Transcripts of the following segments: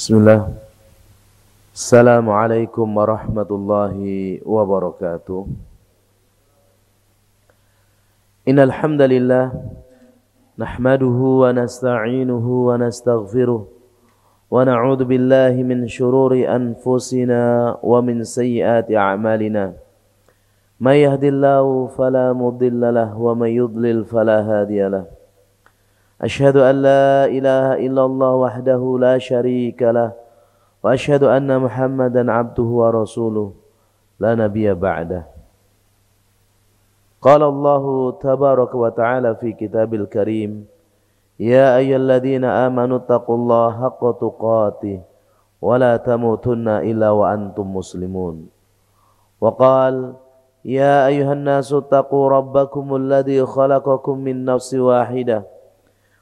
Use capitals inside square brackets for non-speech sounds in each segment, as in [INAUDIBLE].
بسم الله السلام عليكم ورحمة الله وبركاته إن الحمد لله نحمده ونستعينه ونستغفره ونعوذ بالله من شرور أنفسنا ومن سيئات أعمالنا من يهد الله فلا مضل له ومن يضلل فلا هادي له أشهد أن لا إله إلا الله وحده لا شريك له وأشهد أن محمدا عبده ورسوله لا نبي بعده قال الله تبارك وتعالى في كتاب الكريم يا أيها الذين آمنوا اتقوا الله حق تقاته ولا تموتن إلا وأنتم مسلمون وقال يا أيها الناس اتقوا ربكم الذي خلقكم من نفس واحده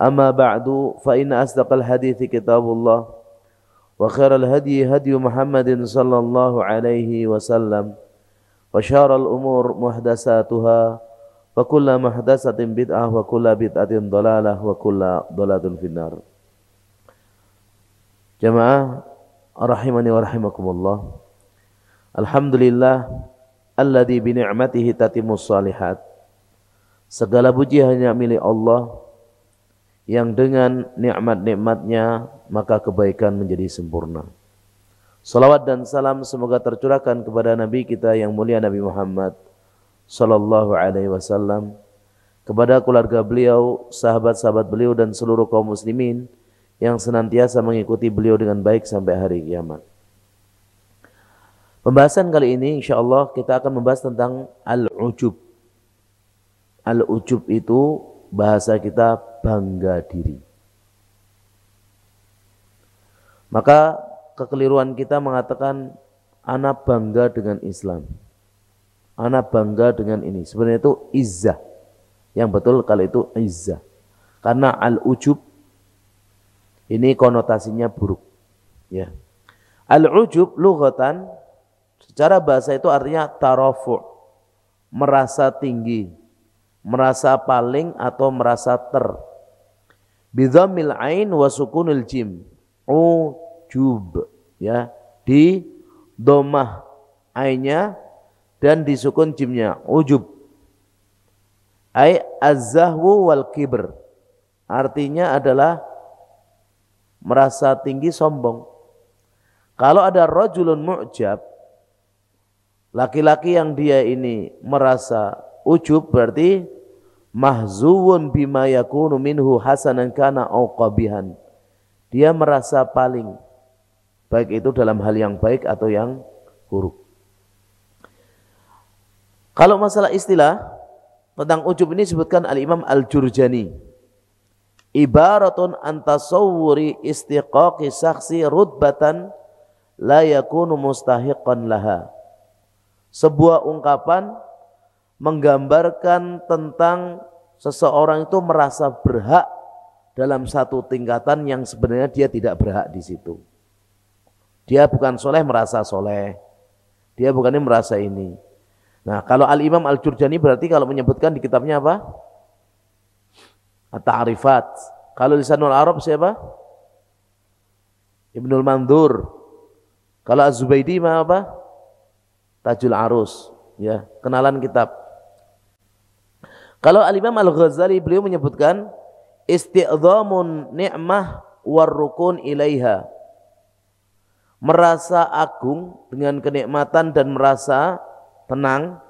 أما بعد فإن أصدق الحديث كتاب الله وخير الهدي هدي محمد صلى الله عليه وسلم وشار الأمور محدثاتها وكل محدثة بدعة وكل بدعة ضلالة وكل ضلالة في النار جماعة رحمني ورحمكم الله الحمد لله الذي ni'matihi تتم الصالحات Segala puji hanya milik Allah yang dengan nikmat-nikmatnya maka kebaikan menjadi sempurna. Salawat dan salam semoga tercurahkan kepada Nabi kita yang mulia Nabi Muhammad sallallahu alaihi wasallam kepada keluarga beliau, sahabat-sahabat beliau dan seluruh kaum muslimin yang senantiasa mengikuti beliau dengan baik sampai hari kiamat. Pembahasan kali ini insyaallah kita akan membahas tentang al-ujub. Al-ujub itu bahasa kita bangga diri. Maka kekeliruan kita mengatakan anak bangga dengan Islam. Anak bangga dengan ini. Sebenarnya itu izzah. Yang betul kalau itu izzah. Karena al-ujub ini konotasinya buruk. Ya. Al-ujub lughatan secara bahasa itu artinya tarafu, merasa tinggi, merasa paling atau merasa ter bidhamil ain wa sukunil jim ujub ya di domah ainnya dan disukun jimnya ujub ay azahwu wal kibr artinya adalah merasa tinggi sombong kalau ada rajulun mu'jab laki-laki yang dia ini merasa ujub berarti mahzuwun bima yakunu minhu hasanan kana au qabihan. Dia merasa paling baik itu dalam hal yang baik atau yang buruk. Kalau masalah istilah tentang ujub ini disebutkan Al-Imam Al-Jurjani. Ibaratun antasawwuri istiqaqi saksi rutbatan la yakunu mustahiqan laha. Sebuah ungkapan menggambarkan tentang seseorang itu merasa berhak dalam satu tingkatan yang sebenarnya dia tidak berhak di situ. Dia bukan soleh merasa soleh. Dia bukannya merasa ini. Nah kalau Al-Imam Al-Jurjani berarti kalau menyebutkan di kitabnya apa? At-Ta'rifat. Kalau Lisanul Arab siapa? Ibnul Mandur. Kalau Az-Zubaydi apa? Tajul Arus. Ya, kenalan kitab. Kalau Al-Imam Al-Ghazali beliau menyebutkan isti'adhamun ni'mah warukun ilaiha. Merasa agung dengan kenikmatan dan merasa tenang.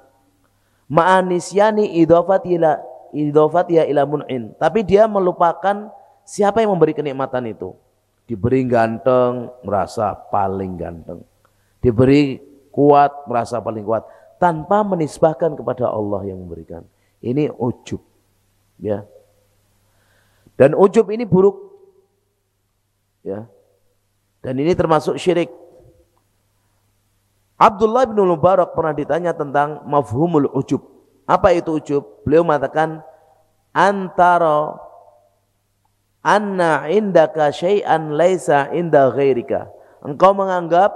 Ma'anisyani idhafat ila idhafat ya ila mun'in. Tapi dia melupakan siapa yang memberi kenikmatan itu. Diberi ganteng, merasa paling ganteng. Diberi kuat, merasa paling kuat. Tanpa menisbahkan kepada Allah yang memberikan. Ini ujub. Ya. Dan ujub ini buruk. Ya. Dan ini termasuk syirik. Abdullah bin Mubarak pernah ditanya tentang mafhumul ujub. Apa itu ujub? Beliau mengatakan antara anna indaka syai'an laisa inda ghairika. Engkau menganggap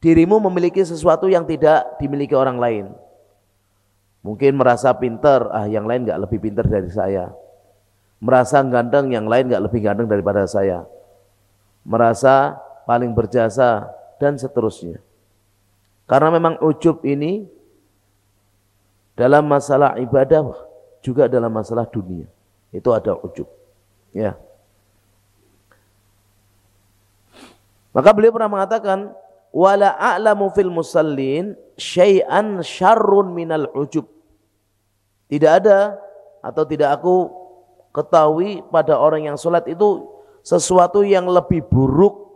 dirimu memiliki sesuatu yang tidak dimiliki orang lain. Mungkin merasa pinter, ah yang lain nggak lebih pinter dari saya. Merasa ganteng, yang lain nggak lebih ganteng daripada saya. Merasa paling berjasa, dan seterusnya. Karena memang ujub ini dalam masalah ibadah juga dalam masalah dunia. Itu ada ujub. Ya. Maka beliau pernah mengatakan, wala a'lamu fil musallin syai'an syarrun minal ujub. Tidak ada atau tidak aku ketahui pada orang yang sholat itu sesuatu yang lebih buruk,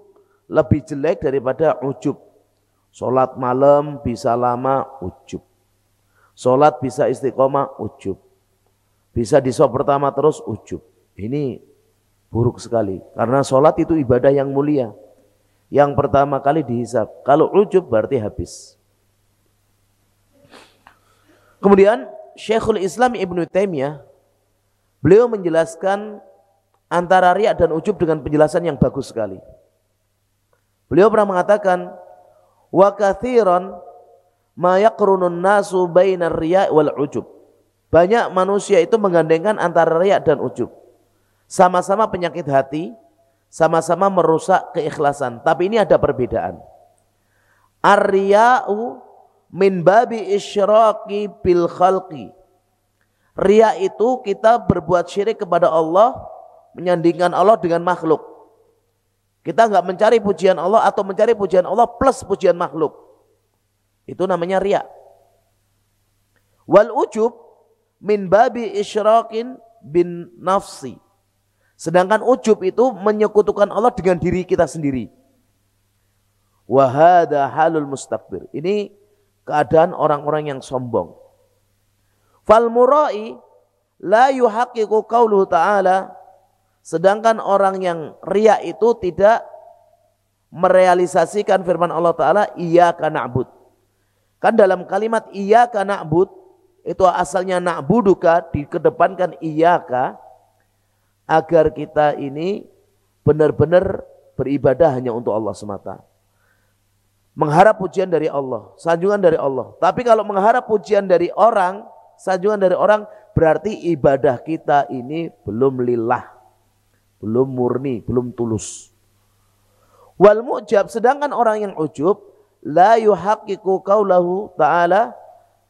lebih jelek daripada ujub. Sholat malam bisa lama ujub. Sholat bisa istiqomah ujub. Bisa di sholat pertama terus ujub. Ini buruk sekali. Karena sholat itu ibadah yang mulia. Yang pertama kali dihisap. Kalau ujub berarti habis. Kemudian Syekhul Islam Ibnu Taimiyah beliau menjelaskan antara riak dan ujub dengan penjelasan yang bagus sekali. Beliau pernah mengatakan wa kathiran ma yaqrunun nasu bainar riya' wal ujub. Banyak manusia itu menggandengkan antara riak dan ujub. Sama-sama penyakit hati, sama-sama merusak keikhlasan, tapi ini ada perbedaan. Ar-riya'u min babi isyraqi bil khalqi. Ria itu kita berbuat syirik kepada Allah, menyandingkan Allah dengan makhluk. Kita nggak mencari pujian Allah atau mencari pujian Allah plus pujian makhluk. Itu namanya ria. Wal ujub min babi isyraqin bin nafsi. Sedangkan ujub itu menyekutukan Allah dengan diri kita sendiri. Wahada halul mustakbir. Ini keadaan orang-orang yang sombong. Fal murai la yuhaqiqu qauluhu ta'ala sedangkan orang yang riak itu tidak merealisasikan firman Allah taala iyyaka na'bud. Kan dalam kalimat iyyaka na'bud itu asalnya na'buduka dikedepankan iyyaka agar kita ini benar-benar beribadah hanya untuk Allah semata mengharap pujian dari Allah, sanjungan dari Allah. Tapi kalau mengharap pujian dari orang, sanjungan dari orang berarti ibadah kita ini belum lillah, belum murni, belum tulus. Wal mujab sedangkan orang yang ujub la yuhaqqiqu qaulahu ta'ala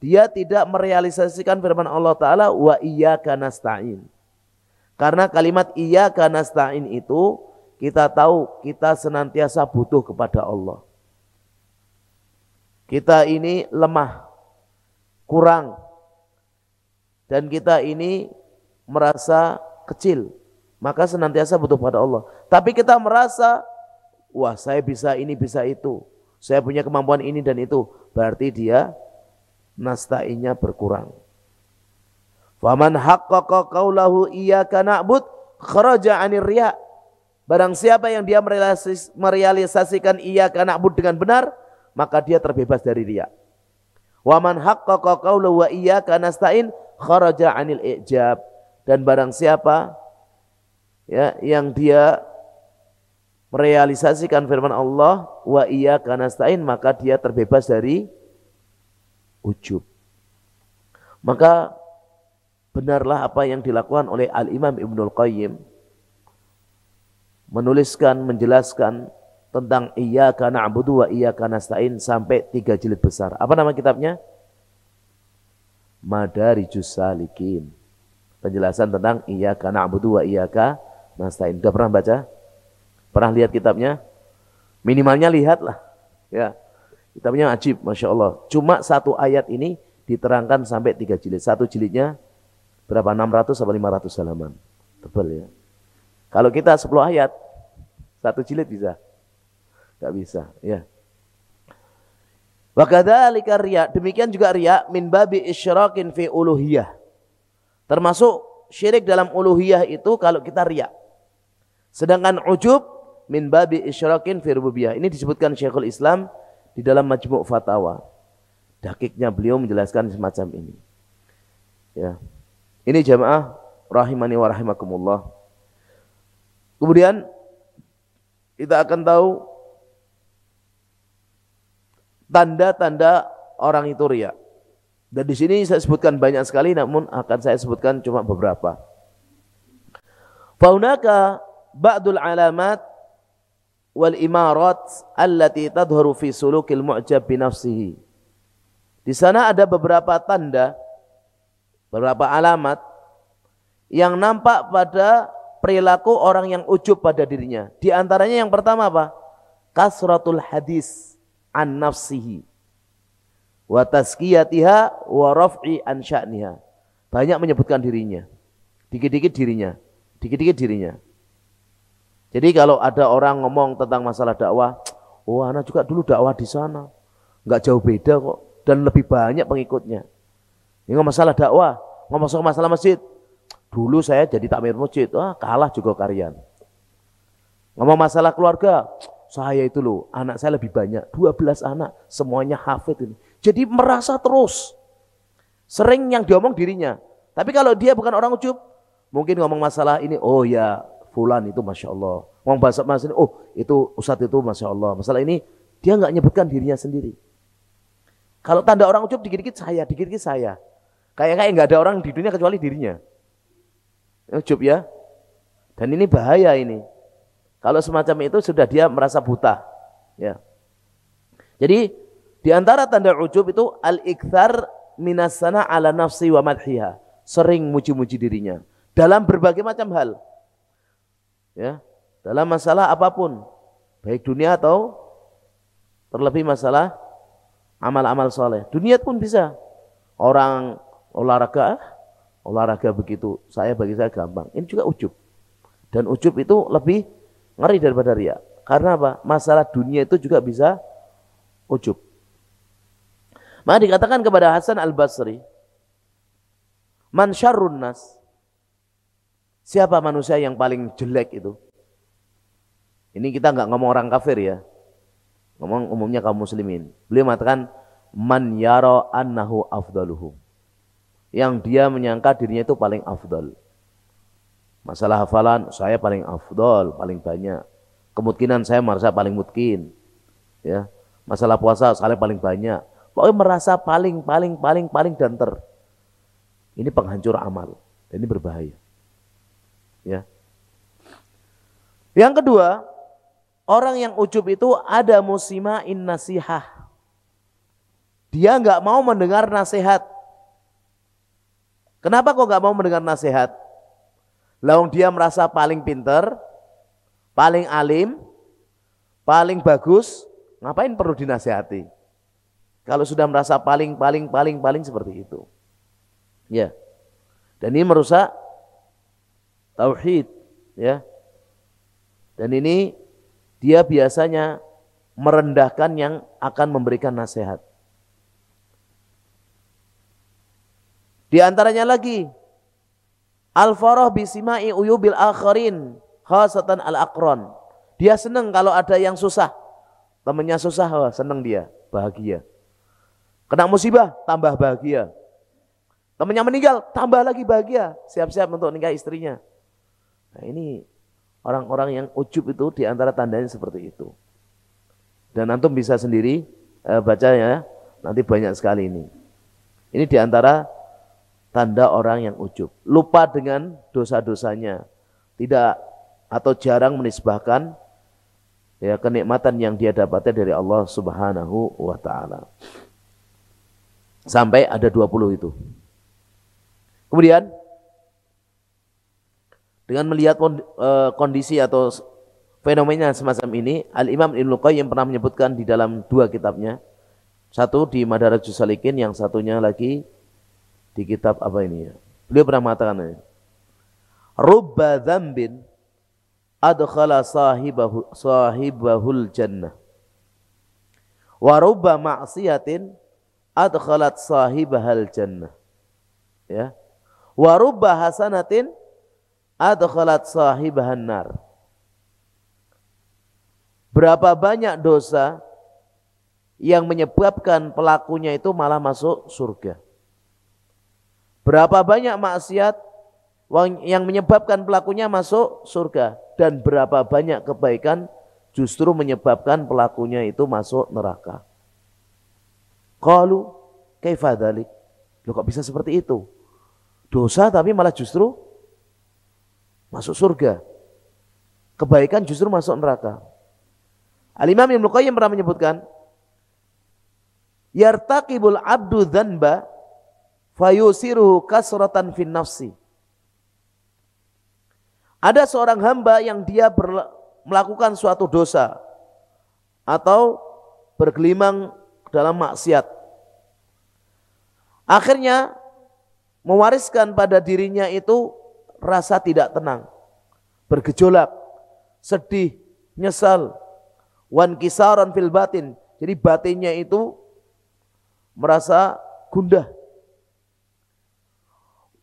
dia tidak merealisasikan firman Allah taala wa iyyaka nasta'in. Karena kalimat iyyaka nasta'in itu kita tahu kita senantiasa butuh kepada Allah kita ini lemah, kurang, dan kita ini merasa kecil. Maka senantiasa butuh pada Allah. Tapi kita merasa, wah saya bisa ini, bisa itu. Saya punya kemampuan ini dan itu. Berarti dia nastainya berkurang. Faman haqqaqa qawlahu iyyaka na'bud kharaja 'anir riya'. Barang siapa yang dia merealisasikan iyyaka na'bud dengan benar, maka dia terbebas dari riya. Wa man haqqaqa qawla wa iyyaka nasta'in kharaja 'anil ijab. Dan barang siapa ya yang dia merealisasikan firman Allah wa iyyaka nasta'in maka dia terbebas dari ujub. Maka benarlah apa yang dilakukan oleh Al-Imam Ibnul Qayyim menuliskan, menjelaskan tentang iyyaka na'budu wa karena stain sampai tiga jilid besar. Apa nama kitabnya? Madarijus Salikin. Penjelasan tentang iyyaka na'budu wa iyyaka nasta'in. Sudah pernah baca? Pernah lihat kitabnya? Minimalnya lihatlah. Ya. Kitabnya ajib, Masya Allah. Cuma satu ayat ini diterangkan sampai tiga jilid. Satu jilidnya berapa? 600 sampai 500 halaman. Tebal ya. Kalau kita sepuluh ayat, satu jilid bisa. Gak bisa, ya. Wa kadzalika riya, demikian juga riya min babi isyrakin fi uluhiyah. Termasuk syirik dalam uluhiyah itu kalau kita riya. Sedangkan ujub min babi isyrakin fi rububiyah. Ini disebutkan Syekhul Islam di dalam majmuk Fatawa. Dakiknya beliau menjelaskan semacam ini. Ya. Ini jamaah rahimani wa rahimakumullah. Kemudian kita akan tahu tanda-tanda orang itu ria. Dan di sini saya sebutkan banyak sekali namun akan saya sebutkan cuma beberapa. Faunaka ba'dul alamat wal imarat allati tadhharu fi sulukil mu'jab bi nafsihi. Di sana ada beberapa tanda, beberapa alamat yang nampak pada perilaku orang yang ujub pada dirinya. Di antaranya yang pertama apa? Kasratul hadis an nafsihi wa tazkiyatiha wa raf'i an sya'niha. Banyak menyebutkan dirinya. Dikit-dikit dirinya, dikit-dikit dirinya. Jadi kalau ada orang ngomong tentang masalah dakwah, oh ana juga dulu dakwah di sana. Enggak jauh beda kok dan lebih banyak pengikutnya. Ini masalah dakwah, ngomong soal masalah masjid. Dulu saya jadi takmir masjid, wah kalah juga karyan. Ngomong masalah keluarga, saya itu loh, anak saya lebih banyak, 12 anak, semuanya hafid ini. Jadi merasa terus. Sering yang diomong dirinya. Tapi kalau dia bukan orang ujub, mungkin ngomong masalah ini, oh ya fulan itu Masya Allah. Ngomong bahasa mas ini, oh itu ustadz itu Masya Allah. Masalah ini dia nggak nyebutkan dirinya sendiri. Kalau tanda orang ujub dikit-dikit saya, dikit-dikit saya. Kayak kayak nggak ada orang di dunia kecuali dirinya. Ujub ya. Dan ini bahaya ini. Kalau semacam itu sudah dia merasa buta. Ya. Jadi di antara tanda ujub itu al ikhtar minasana ala nafsi wa madhiha. Sering muji-muji dirinya dalam berbagai macam hal. Ya, dalam masalah apapun, baik dunia atau terlebih masalah amal-amal soleh. Dunia pun bisa. Orang olahraga, ah, olahraga begitu, saya bagi saya gampang. Ini juga ujub. Dan ujub itu lebih Ngeri daripada ria. Karena apa? Masalah dunia itu juga bisa ujub. Maka dikatakan kepada Hasan Al-Basri, Man syarrun nas. Siapa manusia yang paling jelek itu? Ini kita nggak ngomong orang kafir ya. Ngomong umumnya kaum muslimin. Beliau mengatakan, Man yaro annahu afdaluhum. Yang dia menyangka dirinya itu paling afdal. Masalah hafalan saya paling afdol, paling banyak. Kemungkinan saya merasa paling mungkin. Ya. Masalah puasa saya paling banyak. Pokoknya merasa paling paling paling paling dan ter. Ini penghancur amal. Dan ini berbahaya. Ya. Yang kedua, orang yang ujub itu ada in nasihah. Dia nggak mau mendengar nasihat. Kenapa kok nggak mau mendengar nasihat? Laung dia merasa paling pinter, paling alim, paling bagus, ngapain perlu dinasehati? Kalau sudah merasa paling, paling, paling, paling seperti itu. Ya. Dan ini merusak tauhid, ya. Dan ini dia biasanya merendahkan yang akan memberikan nasihat. Di antaranya lagi Al-farah bisima'i uyubil akharin khasatan al-aqran. Dia senang kalau ada yang susah. Temannya susah, oh, senang dia, bahagia. Kena musibah, tambah bahagia. Temannya meninggal, tambah lagi bahagia. Siap-siap untuk nikah istrinya. Nah ini orang-orang yang ujub itu diantara tandanya seperti itu. Dan antum bisa sendiri eh, baca ya, nanti banyak sekali ini. Ini diantara tanda orang yang ujub. Lupa dengan dosa-dosanya. Tidak atau jarang menisbahkan ya kenikmatan yang dia dapatkan dari Allah Subhanahu wa taala. Sampai ada 20 itu. Kemudian dengan melihat e, kondisi atau fenomena semacam ini, Al-Imam Ibnu Qayyim pernah menyebutkan di dalam dua kitabnya. Satu di Madarajus Salikin, yang satunya lagi di kitab apa ini ya. Beliau pernah mengatakan ini. Rubba dhambin adkhala sahibahu sahibahul jannah. Wa rubba ma'siyatin adkhalat sahibahal jannah. Ya. Wa rubba hasanatin adkhalat sahibahan nar. Berapa banyak dosa yang menyebabkan pelakunya itu malah masuk surga. Berapa banyak maksiat yang menyebabkan pelakunya masuk surga dan berapa banyak kebaikan justru menyebabkan pelakunya itu masuk neraka. Qalu kaifa dzalik? Loh kok bisa seperti itu? Dosa tapi malah justru masuk surga. Kebaikan justru masuk neraka. Al-Imam Ibnu Qayyim pernah menyebutkan, yartaqibul abdu dhanba, fayusiruhu kasratan fin nafsi. Ada seorang hamba yang dia melakukan suatu dosa atau bergelimang dalam maksiat. Akhirnya mewariskan pada dirinya itu rasa tidak tenang, bergejolak, sedih, nyesal, wan kisaran fil batin. Jadi batinnya itu merasa gundah,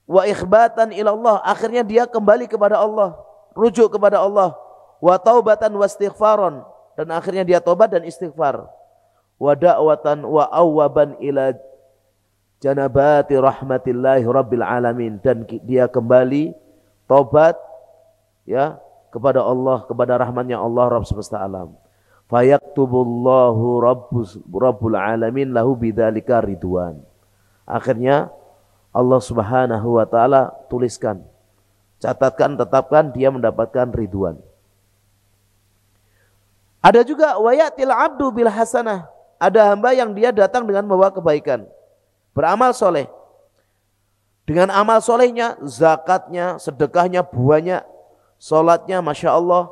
wa ikhbatan ilallah akhirnya dia kembali kepada Allah rujuk kepada Allah wa taubatan wa istighfaron dan akhirnya dia tobat dan istighfar wa da'watan wa awaban ila janabati rahmatillahi rabbil alamin dan dia kembali tobat ya kepada Allah kepada rahmatnya Allah Rabb semesta alam fayaktubullahu rabbus rabbul alamin lahu bidzalika ridwan akhirnya Allah Subhanahu wa taala tuliskan. Catatkan, tetapkan dia mendapatkan ridwan. Ada juga wayatil abdu bil hasanah. Ada hamba yang dia datang dengan membawa kebaikan. Beramal soleh. Dengan amal solehnya, zakatnya, sedekahnya, buahnya, solatnya, Masya Allah,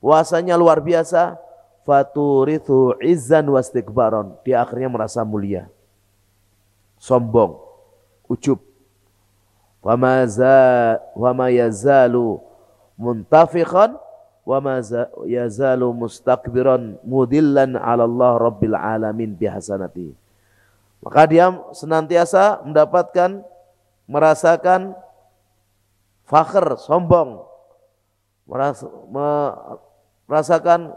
puasanya luar biasa, faturithu izan wastikbaron. Dia akhirnya merasa mulia. Sombong ujub wama yazalu muntafiqan wama yazalu mustakbiran mudillan 'ala Allah rabbil alamin bihasanati maka dia senantiasa mendapatkan merasakan fakhr sombong merasakan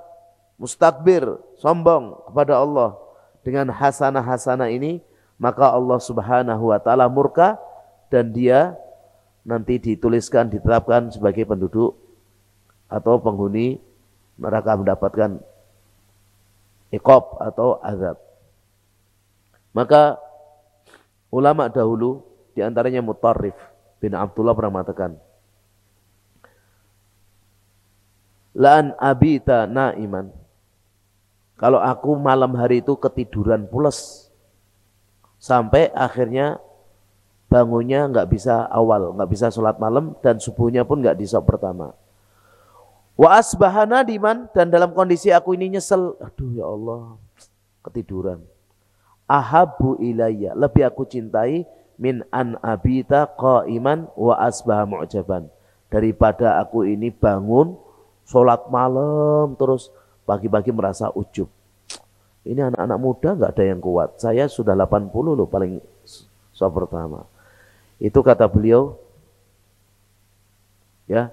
mustakbir sombong kepada Allah dengan hasanah-hasanah ini maka Allah Subhanahu wa taala murka dan dia nanti dituliskan ditetapkan sebagai penduduk atau penghuni neraka mendapatkan ikob atau azab. Maka ulama dahulu diantaranya Mutarrif bin Abdullah pernah mengatakan La'an abita naiman Kalau aku malam hari itu ketiduran pulas sampai akhirnya bangunnya nggak bisa awal, nggak bisa sholat malam dan subuhnya pun nggak di sholat pertama. Wa asbahana diman dan dalam kondisi aku ini nyesel. Aduh ya Allah, ketiduran. Ahabu ilayya, lebih aku cintai min an abita qaiman wa asbaha mu'jaban. Daripada aku ini bangun, sholat malam terus pagi-pagi merasa ujub. Ini anak-anak muda nggak ada yang kuat. Saya sudah 80 loh paling soal pertama. Itu kata beliau, ya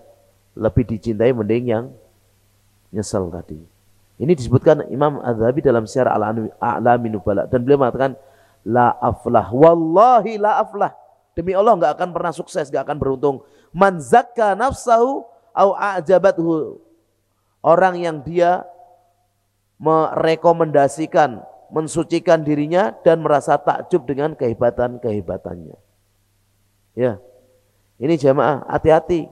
lebih dicintai mending yang nyesel tadi. Ini disebutkan Imam az zabi dalam Syiar Al-A'lami Nubala dan beliau mengatakan la aflah wallahi la aflah demi Allah nggak akan pernah sukses nggak akan beruntung man zakka nafsahu au ajabathu orang yang dia merekomendasikan, mensucikan dirinya dan merasa takjub dengan kehebatan-kehebatannya. Ya. Ini jamaah hati-hati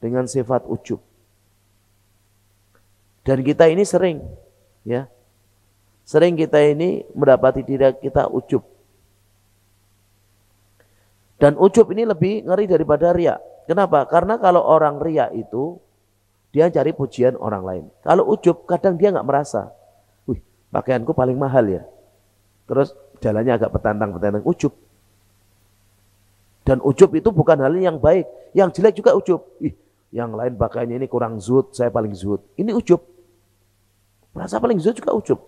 dengan sifat ujub. Dan kita ini sering ya. Sering kita ini mendapati diri kita ujub. Dan ujub ini lebih ngeri daripada ria. Kenapa? Karena kalau orang ria itu dia cari pujian orang lain. Kalau ujub kadang dia nggak merasa pakaianku paling mahal ya. Terus jalannya agak petantang-petantang, ujub. Dan ujub itu bukan hal yang baik, yang jelek juga ujub. Ih, yang lain pakaiannya ini kurang zuhud, saya paling zuhud. Ini ujub. Merasa paling zuhud juga ujub.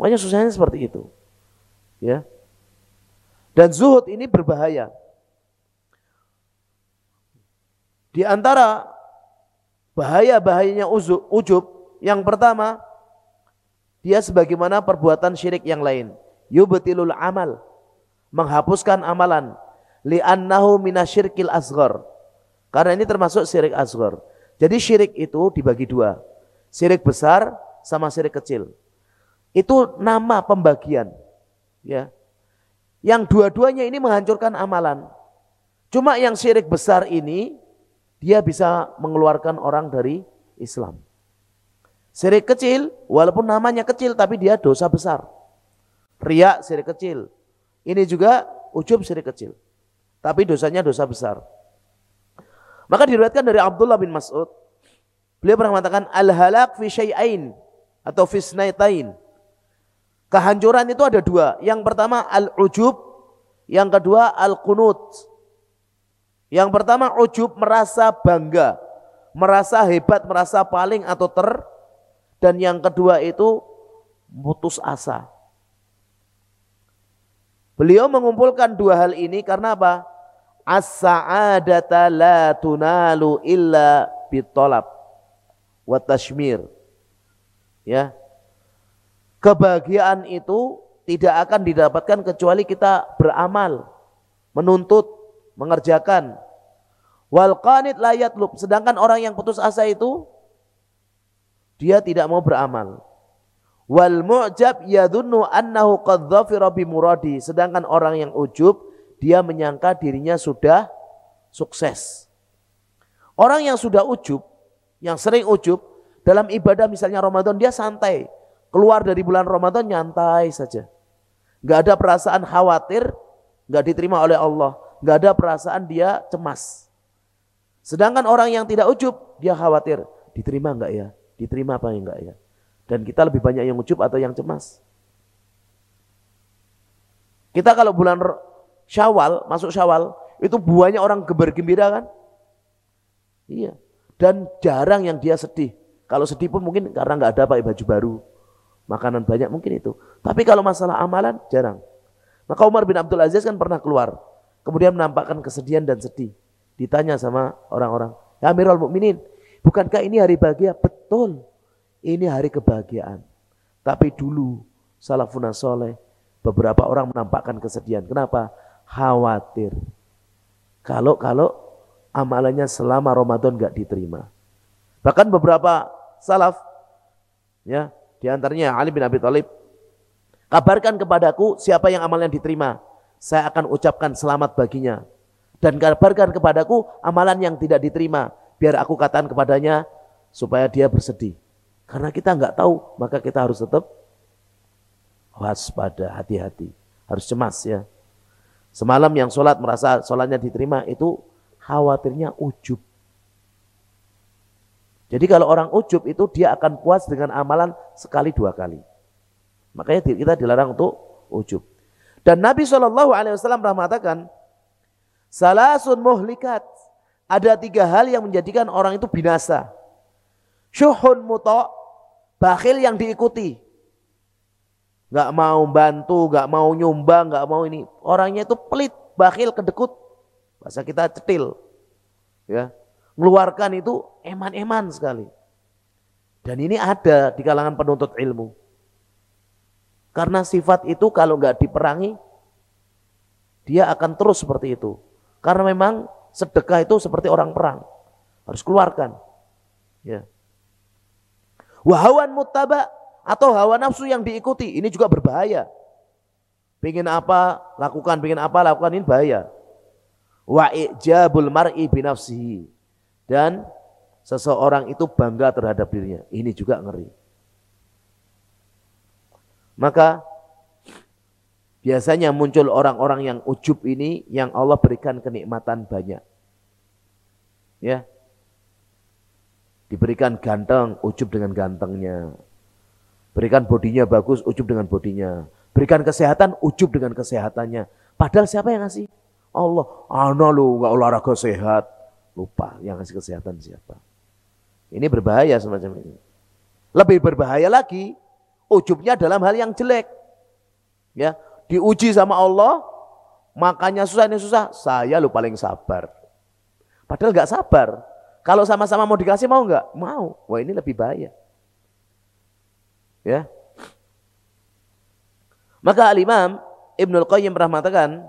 Makanya susahnya seperti itu. Ya. Dan zuhud ini berbahaya. Di antara bahaya-bahayanya ujub, yang pertama dia sebagaimana perbuatan syirik yang lain. Yubtilul amal. Menghapuskan amalan. Li'annahu minasyirkil asghar. Karena ini termasuk syirik asghar. Jadi syirik itu dibagi dua. Syirik besar sama syirik kecil. Itu nama pembagian. Ya. Yang dua-duanya ini menghancurkan amalan. Cuma yang syirik besar ini dia bisa mengeluarkan orang dari Islam. Sirik kecil, walaupun namanya kecil tapi dia dosa besar. Ria sirik kecil. Ini juga ujub sirik kecil. Tapi dosanya dosa besar. Maka diriwayatkan dari Abdullah bin Mas'ud, beliau pernah mengatakan al-halak fi syai'ain atau fi snaitain. Kehancuran itu ada dua. Yang pertama al-ujub, yang kedua al kunut Yang pertama ujub merasa bangga, merasa hebat, merasa paling atau ter dan yang kedua itu putus asa. Beliau mengumpulkan dua hal ini karena apa? As-sa'adata la tunalu illa bitolab wa tashmir. Ya. Kebahagiaan itu tidak akan didapatkan kecuali kita beramal, menuntut, mengerjakan. Wal qanit lub. Sedangkan orang yang putus asa itu dia tidak mau beramal. Wal mu'jab yadhunnu annahu qad dhafira bi muradi. Sedangkan orang yang ujub dia menyangka dirinya sudah sukses. Orang yang sudah ujub, yang sering ujub dalam ibadah misalnya Ramadan dia santai. Keluar dari bulan Ramadan nyantai saja. Gak ada perasaan khawatir, gak diterima oleh Allah. Gak ada perasaan dia cemas. Sedangkan orang yang tidak ujub, dia khawatir. Diterima enggak ya? diterima apa enggak ya. Dan kita lebih banyak yang ujub atau yang cemas. Kita kalau bulan Syawal, masuk Syawal, itu buahnya orang geber gembira kan? Iya. Dan jarang yang dia sedih. Kalau sedih pun mungkin karena nggak ada pakai baju baru, makanan banyak mungkin itu. Tapi kalau masalah amalan jarang. Maka Umar bin Abdul Aziz kan pernah keluar, kemudian menampakkan kesedihan dan sedih. Ditanya sama orang-orang, "Ya Amirul Mukminin, Bukankah ini hari bahagia? Betul. Ini hari kebahagiaan. Tapi dulu salafun soleh beberapa orang menampakkan kesedihan. Kenapa? Khawatir. Kalau-kalau amalannya selama Ramadan nggak diterima. Bahkan beberapa salaf ya, diantaranya Ali bin Abi Thalib kabarkan kepadaku siapa yang amalnya diterima, saya akan ucapkan selamat baginya. Dan kabarkan kepadaku amalan yang tidak diterima, biar aku katakan kepadanya supaya dia bersedih. Karena kita nggak tahu, maka kita harus tetap waspada, hati-hati. Harus cemas ya. Semalam yang sholat merasa sholatnya diterima itu khawatirnya ujub. Jadi kalau orang ujub itu dia akan puas dengan amalan sekali dua kali. Makanya kita dilarang untuk ujub. Dan Nabi saw. pernah mengatakan, salasun muhlikat. Ada tiga hal yang menjadikan orang itu binasa. Syuhun muto, bakhil yang diikuti. Gak mau bantu, gak mau nyumbang, gak mau ini. Orangnya itu pelit, bakhil, kedekut. Bahasa kita cetil. Ya, Ngeluarkan itu eman-eman sekali. Dan ini ada di kalangan penuntut ilmu. Karena sifat itu kalau nggak diperangi, dia akan terus seperti itu. Karena memang Sedekah itu seperti orang perang. Harus keluarkan. Ya. Wahawan mutaba atau hawa nafsu yang diikuti. Ini juga berbahaya. pingin apa, lakukan. pingin apa, lakukan. Ini bahaya. Wa ijabul mar'i binafsihi. Dan seseorang itu bangga terhadap dirinya. Ini juga ngeri. Maka Biasanya muncul orang-orang yang ujub ini yang Allah berikan kenikmatan banyak. Ya. Diberikan ganteng, ujub dengan gantengnya. Berikan bodinya bagus, ujub dengan bodinya. Berikan kesehatan, ujub dengan kesehatannya. Padahal siapa yang ngasih? Allah. Ana lu enggak olahraga sehat. Lupa yang ngasih kesehatan siapa. Ini berbahaya semacam ini. Lebih berbahaya lagi, ujubnya dalam hal yang jelek. Ya, diuji sama Allah, makanya susah ini susah, saya lu paling sabar. Padahal nggak sabar. Kalau sama-sama mau dikasih mau nggak? Mau. Wah ini lebih bahaya. Ya. Maka Al-Imam Ibnul Qayyim rahmatakan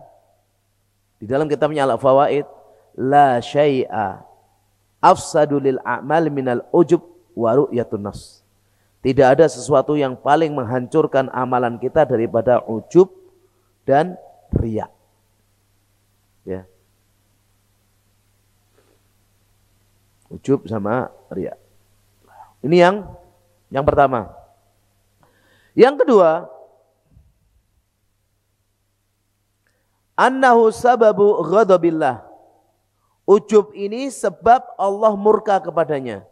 di dalam kitabnya Al-Fawaid, la syai'a afsadu lil a'mal minal ujub wa ru'yatun nas Tidak ada sesuatu yang paling menghancurkan amalan kita daripada ujub dan riak. Ya. Ujub sama riak. Ini yang yang pertama. Yang kedua, annahu sababu ghadabillah. Ujub ini sebab Allah murka kepadanya.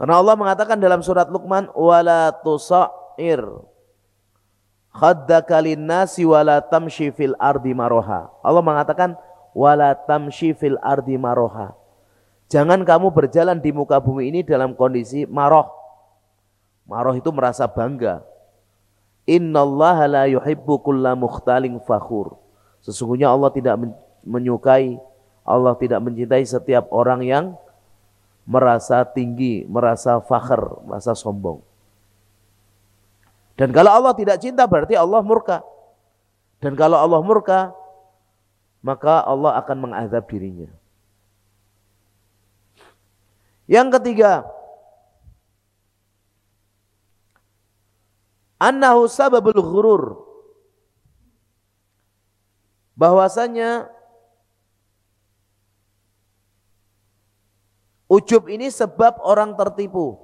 Karena Allah mengatakan dalam surat Luqman wala tusair khaddaka linnasi wala tamshi fil ardi maroha. Allah mengatakan wala tamshi fil ardi maroha. Jangan kamu berjalan di muka bumi ini dalam kondisi maroh. Maroh itu merasa bangga. Innallaha la yuhibbu kulla mukhtalin fakhur. Sesungguhnya Allah tidak menyukai, Allah tidak mencintai setiap orang yang merasa tinggi, merasa fakir, merasa sombong. Dan kalau Allah tidak cinta berarti Allah murka. Dan kalau Allah murka, maka Allah akan mengazab dirinya. Yang ketiga, annahu sababul ghurur. Bahwasanya Ujub ini sebab orang tertipu.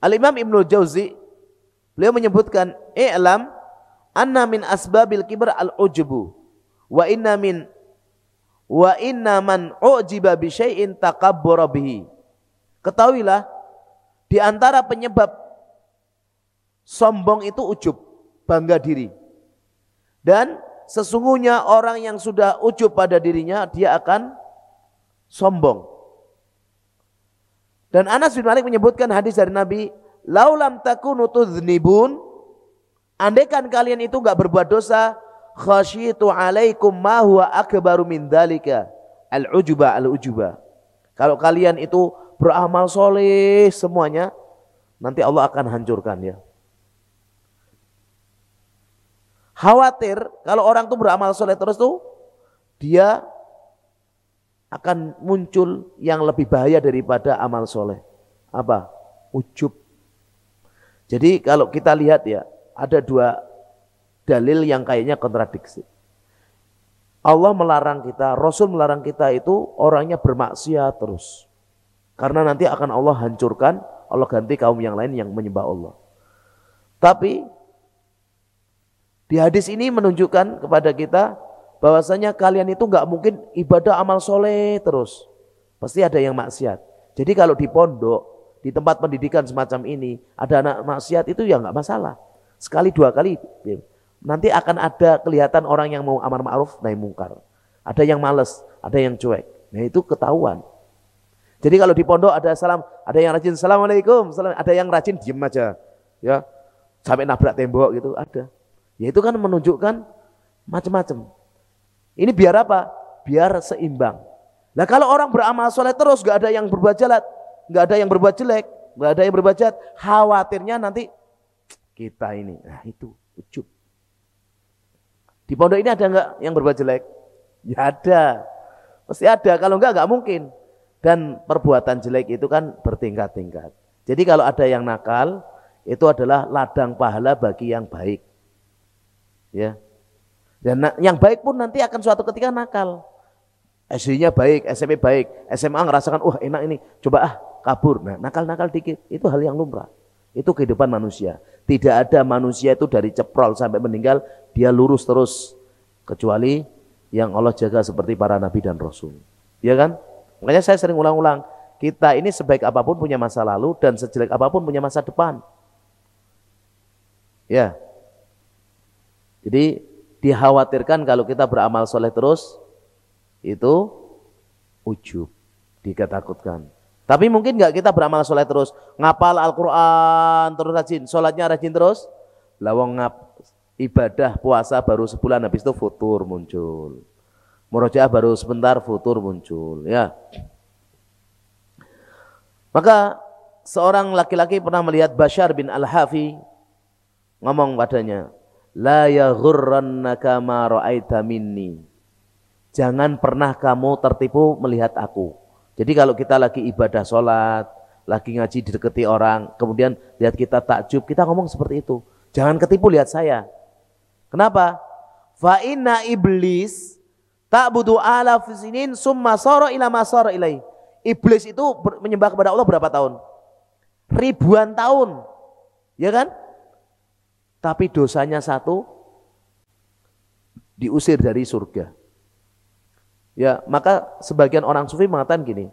Al-Imam Ibnu Jauzi beliau menyebutkan i'lam anna min asbabil kibr al-ujubu wa inna min wa inna man ujiba bi syai'in bihi. Ketahuilah di antara penyebab sombong itu ujub, bangga diri. Dan sesungguhnya orang yang sudah ujub pada dirinya dia akan sombong. Dan Anas bin Malik menyebutkan hadis dari Nabi, "Laulam takunu tuznibun" Andaikan kalian itu nggak berbuat dosa, khasyitu alaikum ma huwa akbaru min dalika. Al-ujuba al-ujuba. Kalau kalian itu beramal soleh semuanya, nanti Allah akan hancurkan ya. Khawatir kalau orang tuh beramal soleh terus tuh, dia akan muncul yang lebih bahaya daripada amal soleh. Apa? Ujub. Jadi kalau kita lihat ya, ada dua dalil yang kayaknya kontradiksi. Allah melarang kita, Rasul melarang kita itu orangnya bermaksiat terus. Karena nanti akan Allah hancurkan, Allah ganti kaum yang lain yang menyembah Allah. Tapi di hadis ini menunjukkan kepada kita bahwasanya kalian itu nggak mungkin ibadah amal soleh terus. Pasti ada yang maksiat. Jadi kalau di pondok, di tempat pendidikan semacam ini, ada anak maksiat itu ya nggak masalah. Sekali dua kali. Ya. Nanti akan ada kelihatan orang yang mau amar ma'ruf naik mungkar. Ada yang males, ada yang cuek. Nah itu ketahuan. Jadi kalau di pondok ada salam, ada yang rajin assalamualaikum, salam, ada yang rajin diem aja, ya sampai nabrak tembok gitu ada. Ya itu kan menunjukkan macam-macam. Ini biar apa? Biar seimbang. Nah kalau orang beramal soleh terus gak ada yang berbuat jelek, gak ada yang berbuat jelek, gak ada yang berbuat jahat, khawatirnya nanti kita ini. Nah itu ujub. Di pondok ini ada nggak yang berbuat jelek? Ya ada. Pasti ada. Kalau enggak enggak mungkin. Dan perbuatan jelek itu kan bertingkat-tingkat. Jadi kalau ada yang nakal, itu adalah ladang pahala bagi yang baik. Ya. Dan yang baik pun nanti akan suatu ketika nakal. SD-nya baik, SMP baik, SMA ngerasakan, wah enak ini, coba ah kabur. Nah, nakal-nakal dikit, itu hal yang lumrah. Itu kehidupan manusia. Tidak ada manusia itu dari ceprol sampai meninggal, dia lurus terus. Kecuali yang Allah jaga seperti para nabi dan rasul. Ya kan? Makanya saya sering ulang-ulang, kita ini sebaik apapun punya masa lalu dan sejelek apapun punya masa depan. Ya. Jadi dikhawatirkan kalau kita beramal soleh terus itu ujub diketakutkan tapi mungkin nggak kita beramal soleh terus ngapal Al-Quran terus rajin sholatnya rajin terus lawang ngap ibadah puasa baru sebulan habis itu futur muncul murojaah baru sebentar futur muncul ya maka seorang laki-laki pernah melihat Bashar bin Al-Hafi ngomong padanya La yaghurrannaka ma ra'aita minni. Jangan pernah kamu tertipu melihat aku. Jadi kalau kita lagi ibadah sholat, lagi ngaji dideketi orang, kemudian lihat kita takjub, kita ngomong seperti itu. Jangan ketipu lihat saya. Kenapa? Fa inna iblis tak butuh ala fisinin summa soro ila masoro ilai. Iblis itu menyembah kepada Allah berapa tahun? Ribuan tahun. Ya kan? tapi dosanya satu diusir dari surga. Ya, maka sebagian orang sufi mengatakan gini,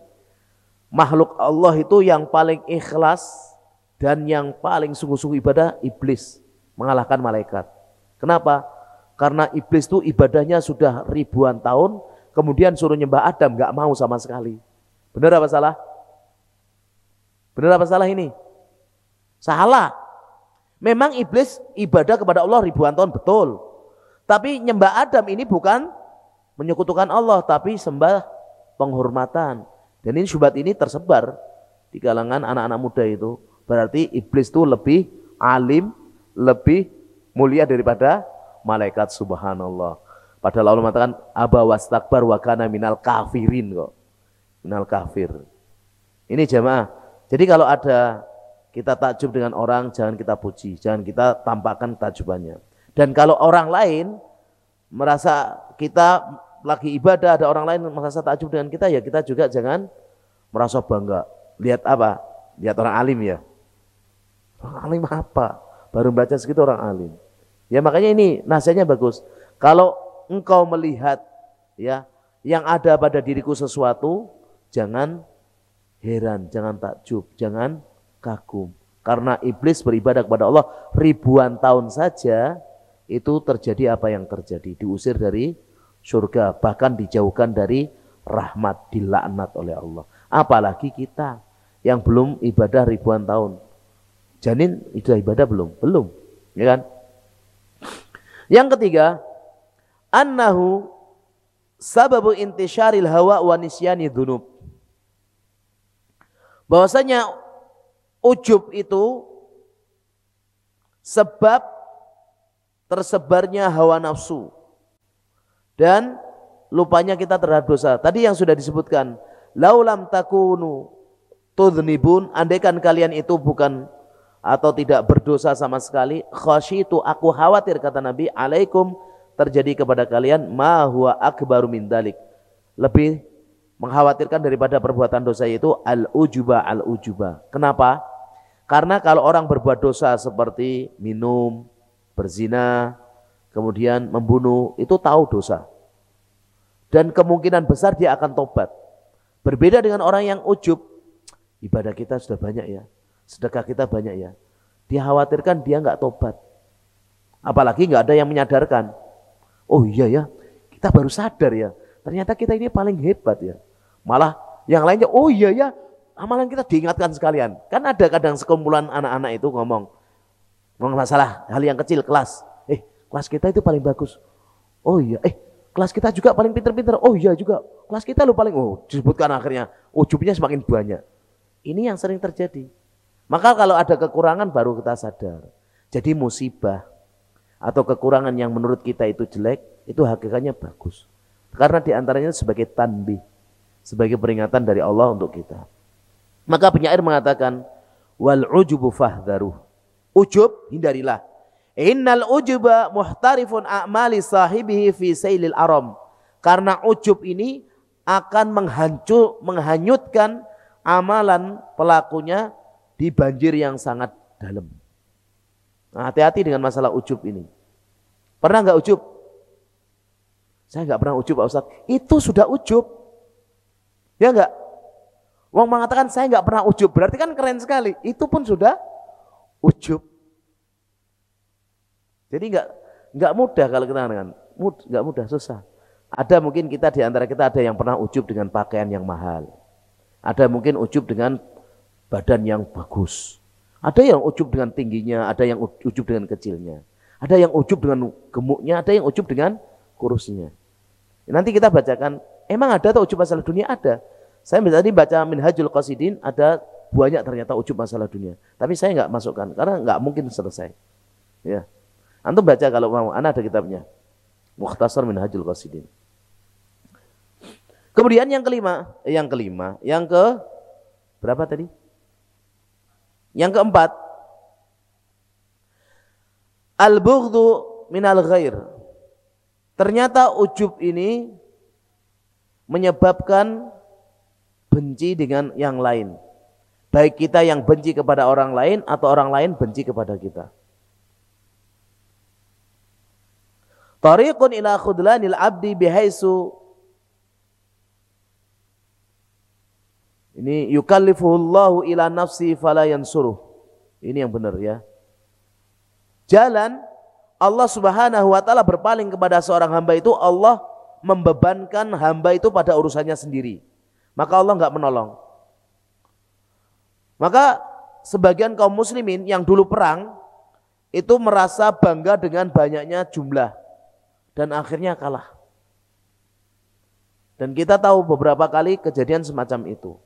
makhluk Allah itu yang paling ikhlas dan yang paling sungguh-sungguh ibadah iblis mengalahkan malaikat. Kenapa? Karena iblis itu ibadahnya sudah ribuan tahun, kemudian suruh nyembah Adam, nggak mau sama sekali. Benar apa salah? Benar apa salah ini? Salah. Memang iblis ibadah kepada Allah ribuan tahun betul. Tapi nyembah Adam ini bukan menyekutukan Allah tapi sembah penghormatan. Dan ini syubhat ini tersebar di kalangan anak-anak muda itu. Berarti iblis itu lebih alim, lebih mulia daripada malaikat subhanallah. Padahal Allah mengatakan aba wastakbar wa kana minal kafirin kok. Minal kafir. Ini jemaah. Jadi kalau ada kita takjub dengan orang, jangan kita puji, jangan kita tampakkan takjubannya. Dan kalau orang lain merasa kita lagi ibadah, ada orang lain merasa takjub dengan kita, ya kita juga jangan merasa bangga. Lihat apa? Lihat orang alim ya. Orang alim apa? Baru baca segitu orang alim. Ya makanya ini nasihatnya bagus. Kalau engkau melihat ya yang ada pada diriku sesuatu, jangan heran, jangan takjub, jangan kagum. Karena iblis beribadah kepada Allah ribuan tahun saja itu terjadi apa yang terjadi. Diusir dari surga, bahkan dijauhkan dari rahmat, dilaknat oleh Allah. Apalagi kita yang belum ibadah ribuan tahun. Janin itu ibadah belum? Belum. Ya kan? Yang ketiga, annahu sababu intisyaril hawa wa nisyani dhunub. Bahwasanya ujub itu sebab tersebarnya hawa nafsu dan lupanya kita terhadap dosa. Tadi yang sudah disebutkan, laulam takunu tudnibun, andaikan kalian itu bukan atau tidak berdosa sama sekali, itu aku khawatir kata Nabi, alaikum terjadi kepada kalian ma huwa akbaru min dalik. Lebih mengkhawatirkan daripada perbuatan dosa itu al-ujuba al-ujuba. Kenapa? Karena kalau orang berbuat dosa seperti minum, berzina, kemudian membunuh, itu tahu dosa. Dan kemungkinan besar dia akan tobat. Berbeda dengan orang yang ujub, ibadah kita sudah banyak ya, sedekah kita banyak ya. Dia khawatirkan dia nggak tobat. Apalagi nggak ada yang menyadarkan. Oh iya ya, kita baru sadar ya. Ternyata kita ini paling hebat ya. Malah yang lainnya, oh iya ya, Amalan kita diingatkan sekalian. Kan ada kadang sekumpulan anak-anak itu ngomong, ngomong masalah hal yang kecil kelas. Eh, kelas kita itu paling bagus. Oh iya, eh kelas kita juga paling pinter-pinter. Oh iya juga, kelas kita lo paling. Oh, disebutkan akhirnya jubinya oh, semakin banyak. Ini yang sering terjadi. Maka kalau ada kekurangan baru kita sadar. Jadi musibah atau kekurangan yang menurut kita itu jelek, itu hakikatnya bagus. Karena diantaranya sebagai tanbih, sebagai peringatan dari Allah untuk kita. Maka penyair mengatakan wal ujubu fahdharu. Ujub hindarilah. Innal ujuba muhtarifun a'mali sahibihi fi sailil aram. Karena ujub ini akan menghancur, menghanyutkan amalan pelakunya di banjir yang sangat dalam. Nah, hati-hati dengan masalah ujub ini. Pernah enggak ujub? Saya enggak pernah ujub, Pak Ustaz. Itu sudah ujub. Ya enggak? Wong mengatakan saya nggak pernah ujub, berarti kan keren sekali. Itu pun sudah ujub. Jadi nggak nggak mudah kalau kita dengan mud, nggak mudah susah. Ada mungkin kita di antara kita ada yang pernah ujub dengan pakaian yang mahal. Ada mungkin ujub dengan badan yang bagus. Ada yang ujub dengan tingginya, ada yang ujub dengan kecilnya. Ada yang ujub dengan gemuknya, ada yang ujub dengan kurusnya. Nanti kita bacakan, emang ada atau ujub masalah dunia? Ada. Saya tadi baca Minhajul Qasidin ada banyak ternyata ujub masalah dunia. Tapi saya nggak masukkan karena nggak mungkin selesai. Ya. Antum baca kalau mau. anak ada kitabnya. Mukhtasar Minhajul Qasidin. Kemudian yang kelima, eh, yang kelima, yang ke berapa tadi? Yang keempat, al-bughdhu minal ghair. Ternyata ujub ini menyebabkan benci dengan yang lain. Baik kita yang benci kepada orang lain atau orang lain benci kepada kita. Tariqun ila khudlanil abdi bihaisu Ini yukallifuhullahu ila nafsi fala yansuruh. Ini yang benar ya. Jalan Allah Subhanahu wa taala berpaling kepada seorang hamba itu Allah membebankan hamba itu pada urusannya sendiri maka Allah nggak menolong. Maka sebagian kaum muslimin yang dulu perang itu merasa bangga dengan banyaknya jumlah dan akhirnya kalah. Dan kita tahu beberapa kali kejadian semacam itu.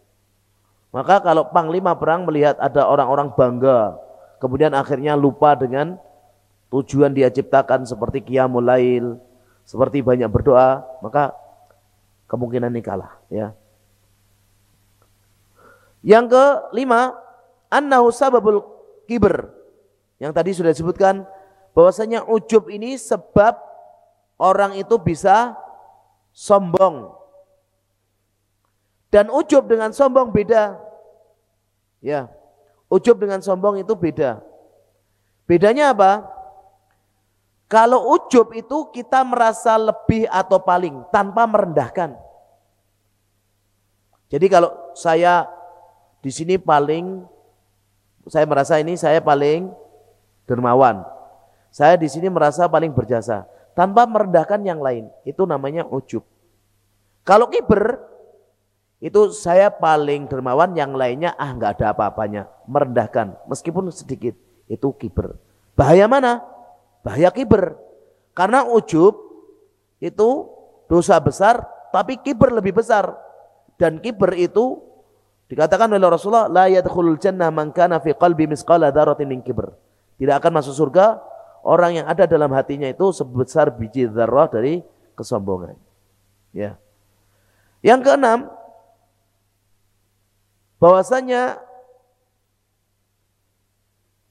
Maka kalau panglima perang melihat ada orang-orang bangga, kemudian akhirnya lupa dengan tujuan dia ciptakan seperti kiamulail, seperti banyak berdoa, maka kemungkinan ini kalah ya. Yang kelima, annahu sababul kiber. Yang tadi sudah disebutkan bahwasanya ujub ini sebab orang itu bisa sombong. Dan ujub dengan sombong beda. Ya. Ujub dengan sombong itu beda. Bedanya apa? Kalau ujub itu kita merasa lebih atau paling tanpa merendahkan. Jadi kalau saya di sini paling saya merasa ini saya paling dermawan. Saya di sini merasa paling berjasa tanpa merendahkan yang lain. Itu namanya ujub. Kalau kiber itu saya paling dermawan, yang lainnya ah nggak ada apa-apanya, merendahkan meskipun sedikit. Itu kiber. Bahaya mana? Bahaya kiber. Karena ujub itu dosa besar, tapi kiber lebih besar. Dan kiber itu Dikatakan oleh Rasulullah, la yadkhulul jannah man kana fi qalbi misqala dzarratin min kibr. Tidak akan masuk surga orang yang ada dalam hatinya itu sebesar biji dzarrah dari kesombongan. Ya. Yang keenam, bahwasanya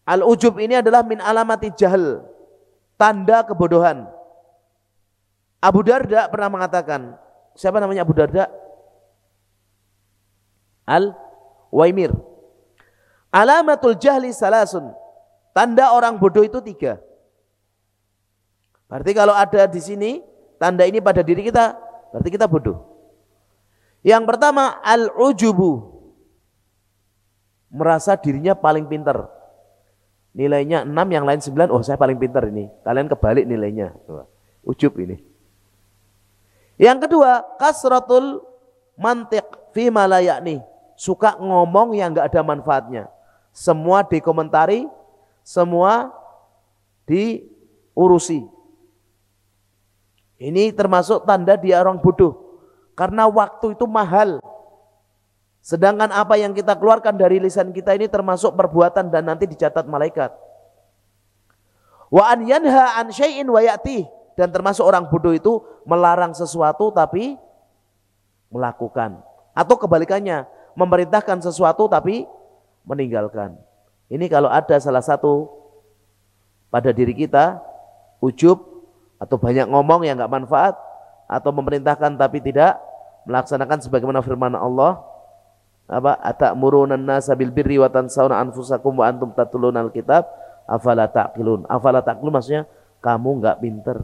al-ujub ini adalah min alamati jahil, tanda kebodohan. Abu Darda pernah mengatakan, siapa namanya Abu Darda? Al-Waimir. Alamatul jahli salasun. Tanda orang bodoh itu tiga. Berarti kalau ada di sini, tanda ini pada diri kita, berarti kita bodoh. Yang pertama, al-ujubu. Merasa dirinya paling pinter. Nilainya 6, yang lain sembilan. oh saya paling pinter ini. Kalian kebalik nilainya. Ujub ini. Yang kedua, kasratul mantik fi nih suka ngomong yang nggak ada manfaatnya. Semua dikomentari, semua diurusi. Ini termasuk tanda dia orang bodoh. Karena waktu itu mahal. Sedangkan apa yang kita keluarkan dari lisan kita ini termasuk perbuatan dan nanti dicatat malaikat. Wa an yanha an syai'in wa ya'ti dan termasuk orang bodoh itu melarang sesuatu tapi melakukan atau kebalikannya memerintahkan sesuatu tapi meninggalkan. Ini kalau ada salah satu pada diri kita ujub atau banyak ngomong yang nggak manfaat atau memerintahkan tapi tidak melaksanakan sebagaimana firman Allah apa atamurunan nasa bil birri wa tansawna anfusakum wa antum tatluna alkitab kitab afala taqilun afala taqilun maksudnya kamu nggak pinter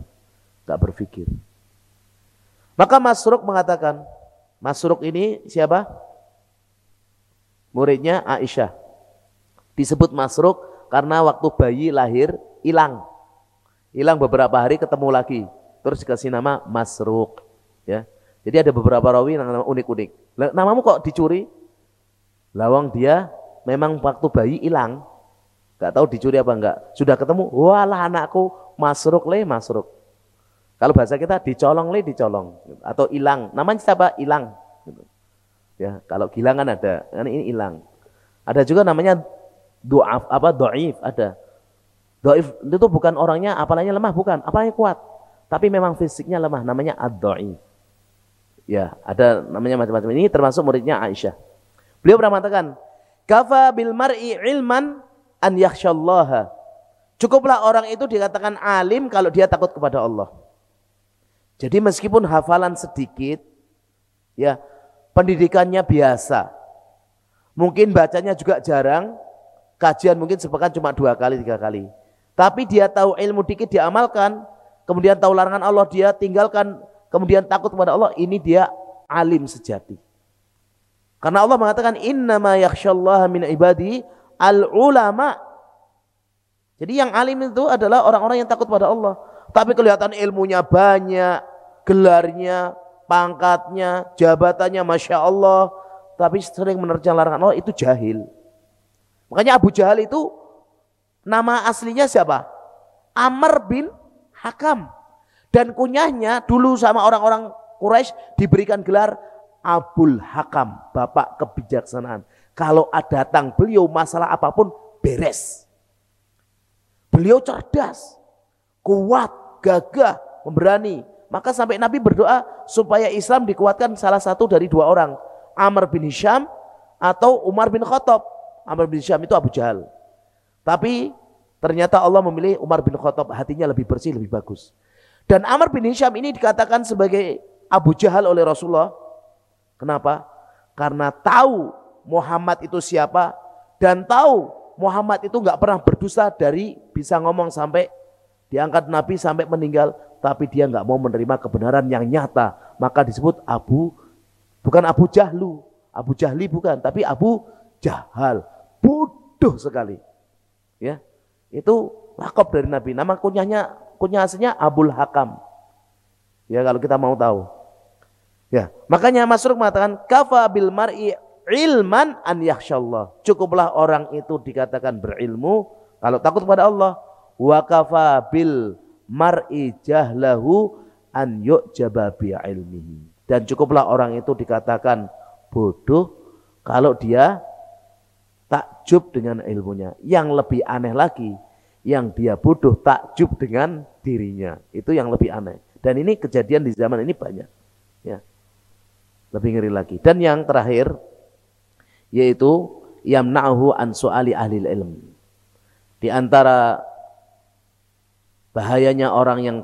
nggak berpikir maka Masruk mengatakan Masruk ini siapa Muridnya Aisyah. Disebut Masruk karena waktu bayi lahir hilang. Hilang beberapa hari ketemu lagi. Terus dikasih nama Masruk. Ya. Jadi ada beberapa rawi yang nama unik-unik. Namamu kok dicuri? Lawang dia memang waktu bayi hilang. Gak tahu dicuri apa enggak. Sudah ketemu, walah anakku Masruk le Masruk. Kalau bahasa kita dicolong le dicolong atau hilang. Namanya siapa? Hilang. Ya, kalau hilang kan ada, kan ini hilang. Ada juga namanya doa apa doif ada. Doif itu bukan orangnya apalanya lemah bukan, apalanya kuat, tapi memang fisiknya lemah namanya ad-doif. Ya, ada namanya macam-macam. Ini termasuk muridnya Aisyah. Beliau pernah mengatakan, "Kafa bil mar'i ilman an yakhshallaha." Cukuplah orang itu dikatakan alim kalau dia takut kepada Allah. Jadi meskipun hafalan sedikit, ya pendidikannya biasa. Mungkin bacanya juga jarang, kajian mungkin sepekan cuma dua kali, tiga kali. Tapi dia tahu ilmu dikit diamalkan, kemudian tahu larangan Allah dia tinggalkan, kemudian takut kepada Allah, ini dia alim sejati. Karena Allah mengatakan innama yakhsyallaha min ibadi al ulama. Jadi yang alim itu adalah orang-orang yang takut pada Allah. Tapi kelihatan ilmunya banyak, gelarnya, pangkatnya, jabatannya, masya Allah, tapi sering menerjang larangan Allah oh, itu jahil. Makanya Abu Jahal itu nama aslinya siapa? Amr bin Hakam. Dan kunyahnya dulu sama orang-orang Quraisy diberikan gelar Abul Hakam, bapak kebijaksanaan. Kalau ada datang beliau masalah apapun beres. Beliau cerdas, kuat, gagah, pemberani, maka sampai Nabi berdoa supaya Islam dikuatkan salah satu dari dua orang. Amr bin Hisham atau Umar bin Khattab. Amr bin Hisham itu Abu Jahal. Tapi ternyata Allah memilih Umar bin Khattab. Hatinya lebih bersih, lebih bagus. Dan Amr bin Hisham ini dikatakan sebagai Abu Jahal oleh Rasulullah. Kenapa? Karena tahu Muhammad itu siapa dan tahu Muhammad itu nggak pernah berdosa dari bisa ngomong sampai diangkat Nabi sampai meninggal tapi dia nggak mau menerima kebenaran yang nyata, maka disebut Abu bukan Abu Jahlu, Abu Jahli bukan, tapi Abu Jahal. Bodoh sekali. Ya. Itu lakop dari Nabi. Nama kunyahnya kunyah aslinya Abul Hakam. Ya kalau kita mau tahu. Ya, makanya Mas Ruk mengatakan kafa bil mar'i ilman an yakhsyallah. Cukuplah orang itu dikatakan berilmu kalau takut kepada Allah. Wa kafa bil mar'i jahlahu an yu'jaba ilmihi. Dan cukuplah orang itu dikatakan bodoh kalau dia takjub dengan ilmunya. Yang lebih aneh lagi, yang dia bodoh takjub dengan dirinya. Itu yang lebih aneh. Dan ini kejadian di zaman ini banyak. Ya. Lebih ngeri lagi. Dan yang terakhir, yaitu yamna'uhu an su'ali ahli ilm. Di antara Bahayanya orang yang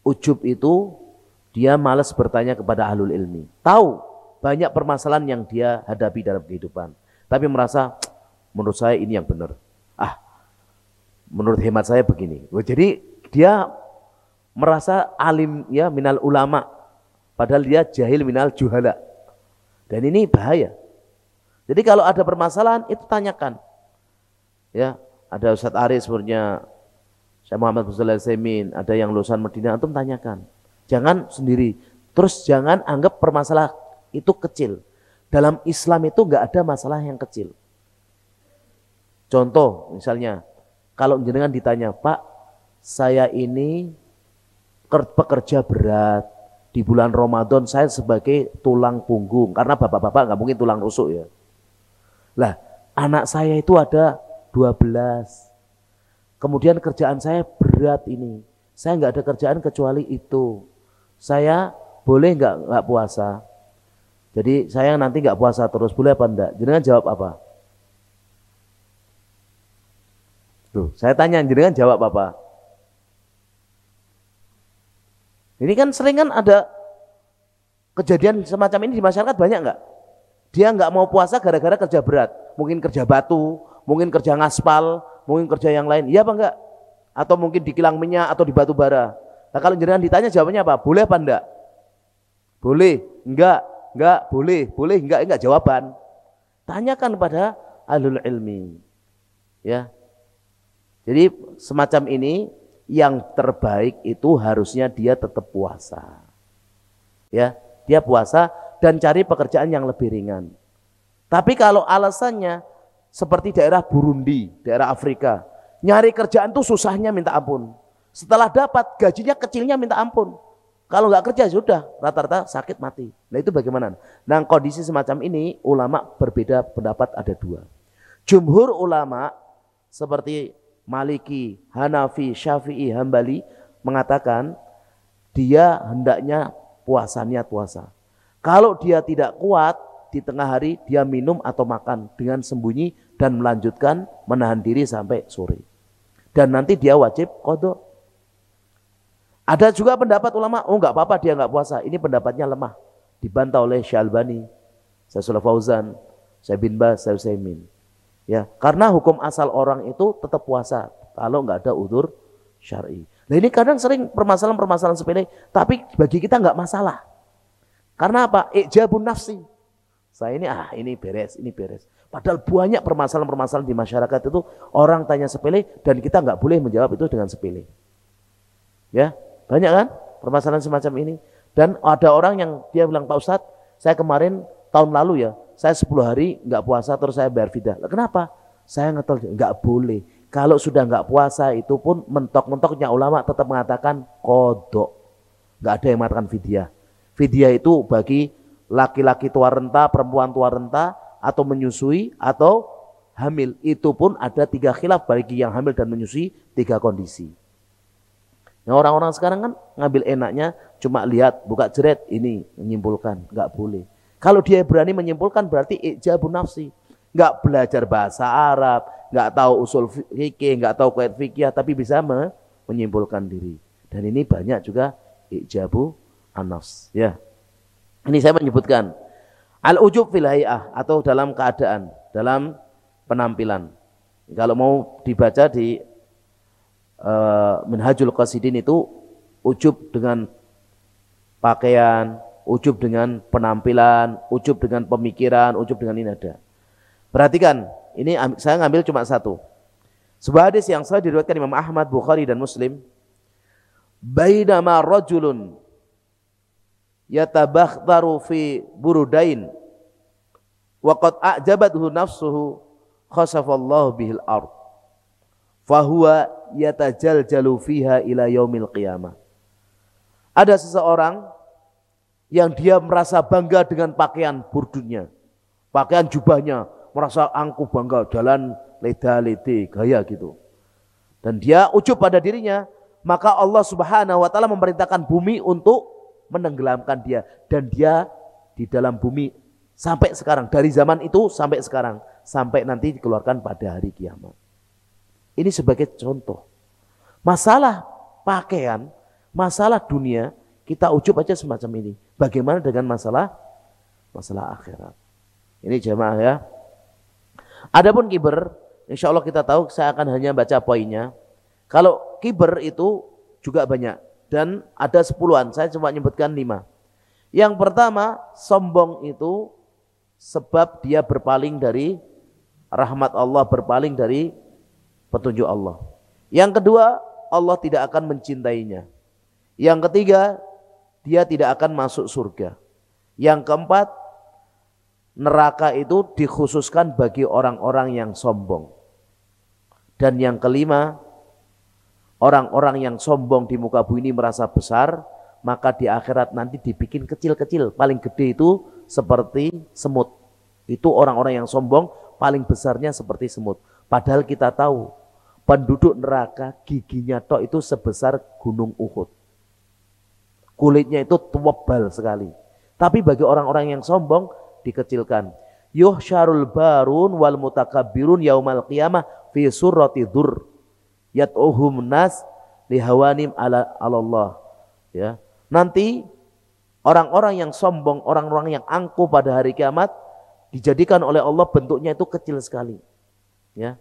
ujub itu dia malas bertanya kepada ahlul ilmi. Tahu banyak permasalahan yang dia hadapi dalam kehidupan. Tapi merasa menurut saya ini yang benar. Ah, menurut hemat saya begini. Oh, jadi dia merasa alim ya minal ulama. Padahal dia jahil minal juhala. Dan ini bahaya. Jadi kalau ada permasalahan itu tanyakan. Ya, ada Ustadz Aris sebenarnya Syekh Muhammad bin Semin, ada yang lulusan Medina, antum tanyakan. Jangan sendiri. Terus jangan anggap permasalahan itu kecil. Dalam Islam itu enggak ada masalah yang kecil. Contoh misalnya, kalau jenengan ditanya, Pak, saya ini pekerja berat, di bulan Ramadan saya sebagai tulang punggung karena bapak-bapak nggak mungkin tulang rusuk ya. Lah, anak saya itu ada 12. Kemudian kerjaan saya berat ini. Saya nggak ada kerjaan kecuali itu. Saya boleh nggak nggak puasa? Jadi saya nanti nggak puasa terus boleh apa enggak? Jenengan jawab apa? Tuh, saya tanya jadi jenengan jawab apa? Ini kan sering kan ada kejadian semacam ini di masyarakat banyak nggak? Dia nggak mau puasa gara-gara kerja berat, mungkin kerja batu, mungkin kerja ngaspal, mungkin kerja yang lain. Iya apa enggak? Atau mungkin di kilang minyak atau di batu bara. Nah, kalau jenengan ditanya jawabannya apa? Boleh apa enggak? Boleh, enggak, enggak, boleh, boleh, enggak, enggak jawaban. Tanyakan kepada alul ilmi. Ya. Jadi semacam ini yang terbaik itu harusnya dia tetap puasa. Ya, dia puasa dan cari pekerjaan yang lebih ringan. Tapi kalau alasannya seperti daerah Burundi, daerah Afrika. Nyari kerjaan tuh susahnya minta ampun. Setelah dapat gajinya kecilnya minta ampun. Kalau nggak kerja ya sudah rata-rata sakit mati. Nah itu bagaimana? Nah kondisi semacam ini ulama berbeda pendapat ada dua. Jumhur ulama seperti Maliki, Hanafi, Syafi'i, Hambali mengatakan dia hendaknya puasanya puasa. Kalau dia tidak kuat di tengah hari dia minum atau makan dengan sembunyi dan melanjutkan menahan diri sampai sore. Dan nanti dia wajib kodok. Ada juga pendapat ulama, oh enggak apa-apa dia enggak puasa. Ini pendapatnya lemah. Dibantah oleh Syalbani, Syaikh Fauzan, Syekh bin Bas, Syekh Saimin. Ya, karena hukum asal orang itu tetap puasa kalau enggak ada udur syar'i. Nah ini kadang sering permasalahan-permasalahan sepele, tapi bagi kita enggak masalah. Karena apa? Ijabun nafsi. Saya ini ah ini beres, ini beres. Padahal banyak permasalahan-permasalahan di masyarakat itu orang tanya sepele dan kita nggak boleh menjawab itu dengan sepele. Ya, banyak kan permasalahan semacam ini. Dan ada orang yang dia bilang Pak Ustadz, saya kemarin tahun lalu ya, saya 10 hari nggak puasa terus saya bayar fidah. kenapa? Saya ngetol nggak boleh. Kalau sudah nggak puasa itu pun mentok-mentoknya ulama tetap mengatakan kodok. Nggak ada yang mengatakan fidyah. Fidyah itu bagi laki-laki tua renta, perempuan tua renta, atau menyusui, atau hamil. Itu pun ada tiga khilaf bagi yang hamil dan menyusui, tiga kondisi. Nah orang-orang sekarang kan ngambil enaknya cuma lihat, buka jeret, ini menyimpulkan, nggak boleh. Kalau dia berani menyimpulkan berarti ijabu nafsi. Nggak belajar bahasa Arab, nggak tahu usul fikih, nggak tahu kuat fikih, tapi bisa menyimpulkan diri. Dan ini banyak juga ijabu anas. Ya. Ini saya menyebutkan al-ujub fil hay'ah atau dalam keadaan, dalam penampilan. Kalau mau dibaca di uh, Minhajul Qasidin itu ujub dengan pakaian, ujub dengan penampilan, ujub dengan pemikiran, ujub dengan ini ada. Perhatikan, ini saya ngambil cuma satu. Sebuah hadis yang saya diriwayatkan Imam Ahmad, Bukhari dan Muslim. Bainama rajulun yatabakhtaru fi burudain wa qad a'jabathu nafsuhu khasafallahu bihil ard huwa yatajaljalu fiha ila yaumil qiyamah ada seseorang yang dia merasa bangga dengan pakaian burdunya pakaian jubahnya merasa angkuh bangga jalan leda lede gaya gitu dan dia ujub pada dirinya maka Allah Subhanahu wa taala memerintahkan bumi untuk menenggelamkan dia dan dia di dalam bumi sampai sekarang dari zaman itu sampai sekarang sampai nanti dikeluarkan pada hari kiamat. Ini sebagai contoh. Masalah pakaian, masalah dunia kita ujub aja semacam ini. Bagaimana dengan masalah masalah akhirat? Ini jemaah ya. Adapun kiber, insya Allah kita tahu saya akan hanya baca poinnya. Kalau kiber itu juga banyak dan ada sepuluhan. Saya cuma nyebutkan lima. Yang pertama, sombong itu sebab dia berpaling dari rahmat Allah, berpaling dari petunjuk Allah. Yang kedua, Allah tidak akan mencintainya. Yang ketiga, dia tidak akan masuk surga. Yang keempat, neraka itu dikhususkan bagi orang-orang yang sombong. Dan yang kelima, Orang-orang yang sombong di muka bumi ini merasa besar, maka di akhirat nanti dibikin kecil-kecil. Paling gede itu seperti semut. Itu orang-orang yang sombong paling besarnya seperti semut. Padahal kita tahu penduduk neraka giginya tok itu sebesar gunung Uhud. Kulitnya itu tebal sekali. Tapi bagi orang-orang yang sombong dikecilkan. syarul barun wal mutakabirun yaumal qiyamah fi surrati dzur yat'uhum nas lihawanim ala Allah ya nanti orang-orang yang sombong orang-orang yang angkuh pada hari kiamat dijadikan oleh Allah bentuknya itu kecil sekali ya,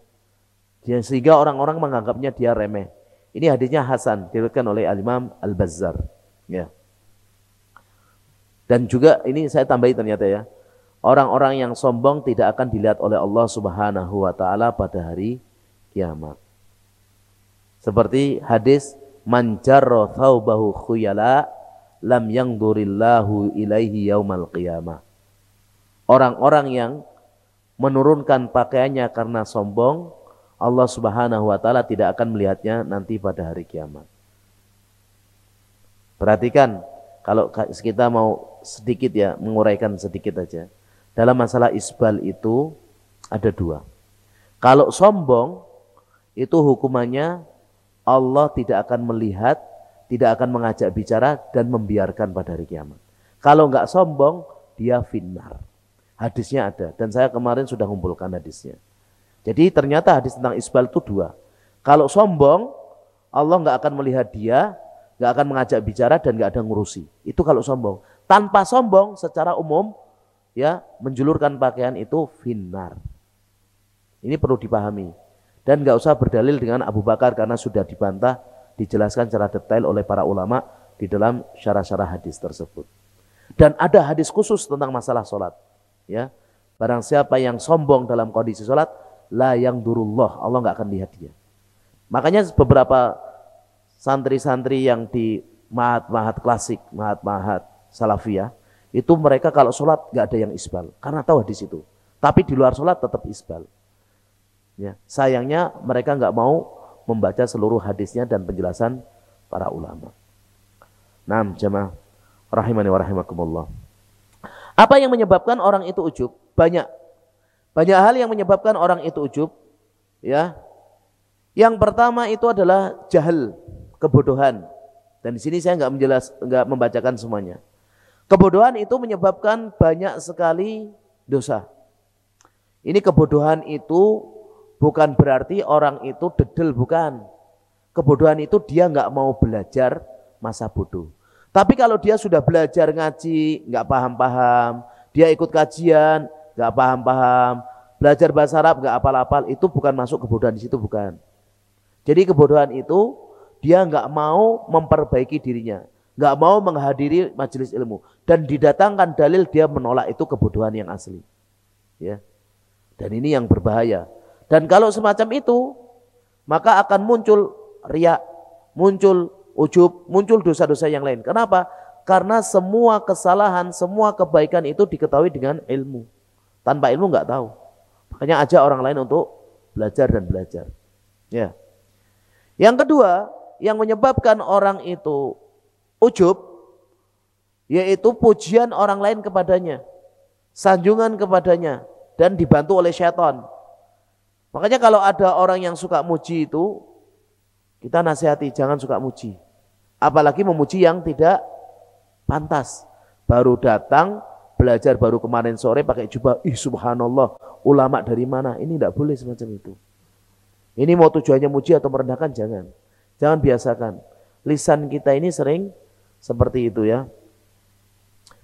ya sehingga orang-orang menganggapnya dia remeh ini hadisnya Hasan diriwayatkan oleh Al Imam Al Bazzar ya dan juga ini saya tambahi ternyata ya orang-orang yang sombong tidak akan dilihat oleh Allah Subhanahu wa taala pada hari kiamat seperti hadis man jarra thawbahu khuyala lam durillahu ilaihi yaumal qiyamah. Orang-orang yang menurunkan pakaiannya karena sombong, Allah Subhanahu wa taala tidak akan melihatnya nanti pada hari kiamat. Perhatikan kalau kita mau sedikit ya menguraikan sedikit aja. Dalam masalah isbal itu ada dua. Kalau sombong itu hukumannya Allah tidak akan melihat, tidak akan mengajak bicara dan membiarkan pada hari kiamat. Kalau nggak sombong, dia finar. Hadisnya ada dan saya kemarin sudah kumpulkan hadisnya. Jadi ternyata hadis tentang isbal itu dua. Kalau sombong, Allah nggak akan melihat dia, nggak akan mengajak bicara dan nggak ada ngurusi. Itu kalau sombong. Tanpa sombong secara umum, ya menjulurkan pakaian itu finar. Ini perlu dipahami. Dan nggak usah berdalil dengan Abu Bakar karena sudah dibantah, dijelaskan secara detail oleh para ulama di dalam syarah-syarah hadis tersebut. Dan ada hadis khusus tentang masalah sholat. Ya, barang siapa yang sombong dalam kondisi sholat, la yang durullah, Allah nggak akan lihat dia. Makanya beberapa santri-santri yang di mahat-mahat klasik, mahat-mahat salafiyah, itu mereka kalau sholat nggak ada yang isbal, karena tahu hadis itu. Tapi di luar sholat tetap isbal. Ya. Sayangnya mereka nggak mau membaca seluruh hadisnya dan penjelasan para ulama. Nam jemaah rahimani wa rahimakumullah. Apa yang menyebabkan orang itu ujub? Banyak. Banyak hal yang menyebabkan orang itu ujub. Ya. Yang pertama itu adalah jahil, kebodohan. Dan di sini saya nggak menjelas, nggak membacakan semuanya. Kebodohan itu menyebabkan banyak sekali dosa. Ini kebodohan itu Bukan berarti orang itu dedel, bukan. Kebodohan itu dia nggak mau belajar masa bodoh. Tapi kalau dia sudah belajar ngaji, nggak paham-paham, dia ikut kajian, nggak paham-paham, belajar bahasa Arab nggak apal-apal, itu bukan masuk kebodohan di situ, bukan. Jadi kebodohan itu dia nggak mau memperbaiki dirinya, nggak mau menghadiri majelis ilmu dan didatangkan dalil dia menolak itu kebodohan yang asli, ya. Dan ini yang berbahaya. Dan kalau semacam itu, maka akan muncul riak, muncul ujub, muncul dosa-dosa yang lain. Kenapa? Karena semua kesalahan, semua kebaikan itu diketahui dengan ilmu. Tanpa ilmu nggak tahu. Makanya ajak orang lain untuk belajar dan belajar. Ya. Yang kedua, yang menyebabkan orang itu ujub yaitu pujian orang lain kepadanya, sanjungan kepadanya dan dibantu oleh syaitan. Makanya kalau ada orang yang suka muji itu, kita nasihati jangan suka muji. Apalagi memuji yang tidak pantas. Baru datang, belajar baru kemarin sore pakai jubah, ih subhanallah, ulama dari mana? Ini tidak boleh semacam itu. Ini mau tujuannya muji atau merendahkan, jangan. Jangan biasakan. Lisan kita ini sering seperti itu ya.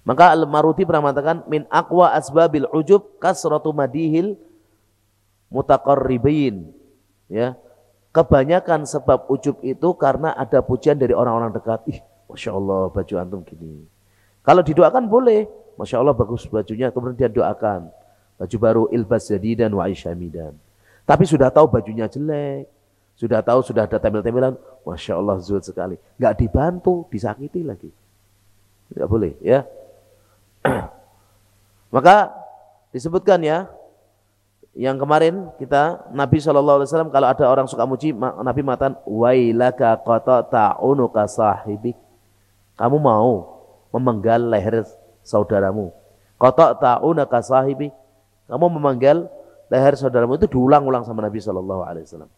Maka Al-Maruti pernah mengatakan, min akwa asbabil ujub kasratu madihil mutaqarribin ya kebanyakan sebab ujub itu karena ada pujian dari orang-orang dekat ih Masya Allah baju antum gini kalau didoakan boleh Masya Allah bagus bajunya kemudian dia doakan baju baru ilbas jadi dan wa isyamidan tapi sudah tahu bajunya jelek sudah tahu sudah ada tempel-tempelan Masya Allah zul sekali nggak dibantu disakiti lagi tidak boleh ya [CLEARS THROAT] maka disebutkan ya yang kemarin kita Nabi Shallallahu Alaihi Wasallam kalau ada orang suka muji Nabi matan wailaka kota ta'unuka sahibik kamu mau memenggal leher saudaramu kota ta'unaka sahibik kamu memenggal leher saudaramu itu diulang-ulang sama Nabi Shallallahu Alaihi Wasallam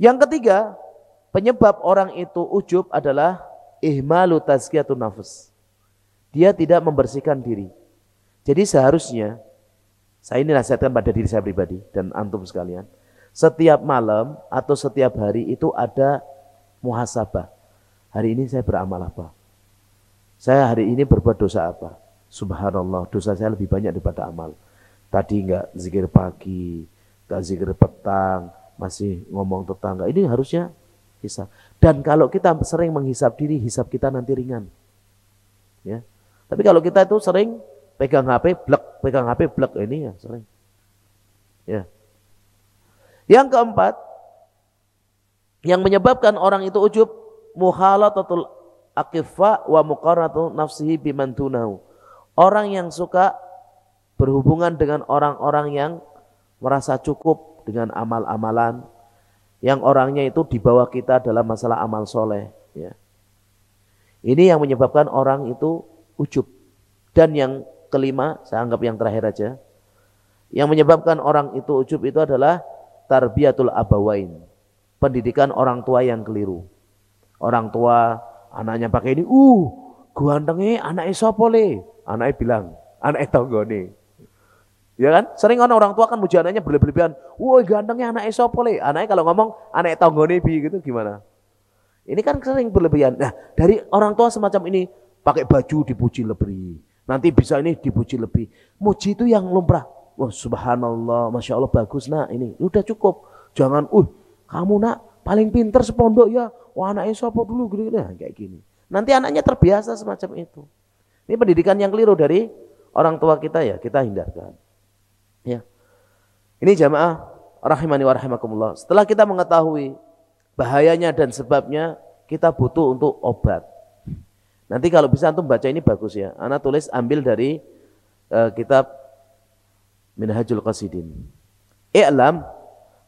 yang ketiga penyebab orang itu ujub adalah ihmalu tazkiyatun nafs dia tidak membersihkan diri jadi seharusnya saya ini nasihatkan pada diri saya pribadi dan antum sekalian. Setiap malam atau setiap hari itu ada muhasabah. Hari ini saya beramal apa? Saya hari ini berbuat dosa apa? Subhanallah, dosa saya lebih banyak daripada amal. Tadi enggak zikir pagi, enggak zikir petang, masih ngomong tetangga. Ini harusnya hisap. Dan kalau kita sering menghisap diri, hisap kita nanti ringan. Ya. Tapi kalau kita itu sering pegang HP, blek, pegang HP, blek ini ya sering. Ya. Yang keempat, yang menyebabkan orang itu ujub muhalatatul akifa wa muqarratu nafsihi biman dunahu. Orang yang suka berhubungan dengan orang-orang yang merasa cukup dengan amal-amalan yang orangnya itu di bawah kita dalam masalah amal soleh. Ya. Ini yang menyebabkan orang itu ujub dan yang kelima, saya anggap yang terakhir aja. Yang menyebabkan orang itu ujub itu adalah tarbiyatul abawain. Pendidikan orang tua yang keliru. Orang tua anaknya pakai ini, uh, guantengnya anaknya sopo le. Anaknya bilang, anaknya tonggone. Ya kan? Sering kan orang tua kan muji anaknya berlebihan. Woi gantengnya anaknya sopo le. Anaknya kalau ngomong anaknya tonggone bi gitu gimana? Ini kan sering berlebihan. Nah, dari orang tua semacam ini pakai baju dipuji lebih Nanti bisa ini dipuji lebih. Muji itu yang lumrah. Wah subhanallah, masya Allah bagus nak ini. Udah cukup. Jangan, uh kamu nak paling pinter sepondok ya. Wah anaknya sopo dulu gini, gitu, gini. Gitu. Nah, kayak gini. Nanti anaknya terbiasa semacam itu. Ini pendidikan yang keliru dari orang tua kita ya, kita hindarkan. Ya. Ini jamaah rahimani wa rahimakumullah. Setelah kita mengetahui bahayanya dan sebabnya, kita butuh untuk obat. Nanti kalau bisa antum baca ini bagus ya. Anak tulis ambil dari uh, kitab Minhajul Qasidin. I'lam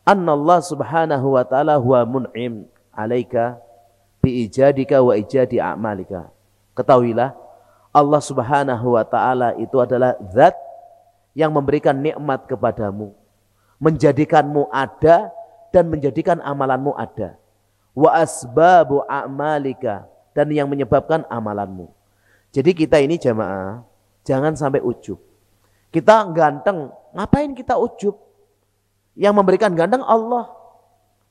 anna Allah Subhanahu wa taala huwa mun'im 'alaika bi ijadika wa ijadi a'malika. Ketahuilah Allah Subhanahu wa taala itu adalah zat yang memberikan nikmat kepadamu, menjadikanmu ada dan menjadikan amalanmu ada. Wa asbabu a'malika dan yang menyebabkan amalanmu. Jadi kita ini jamaah, jangan sampai ujub. Kita ganteng, ngapain kita ujub? Yang memberikan ganteng Allah.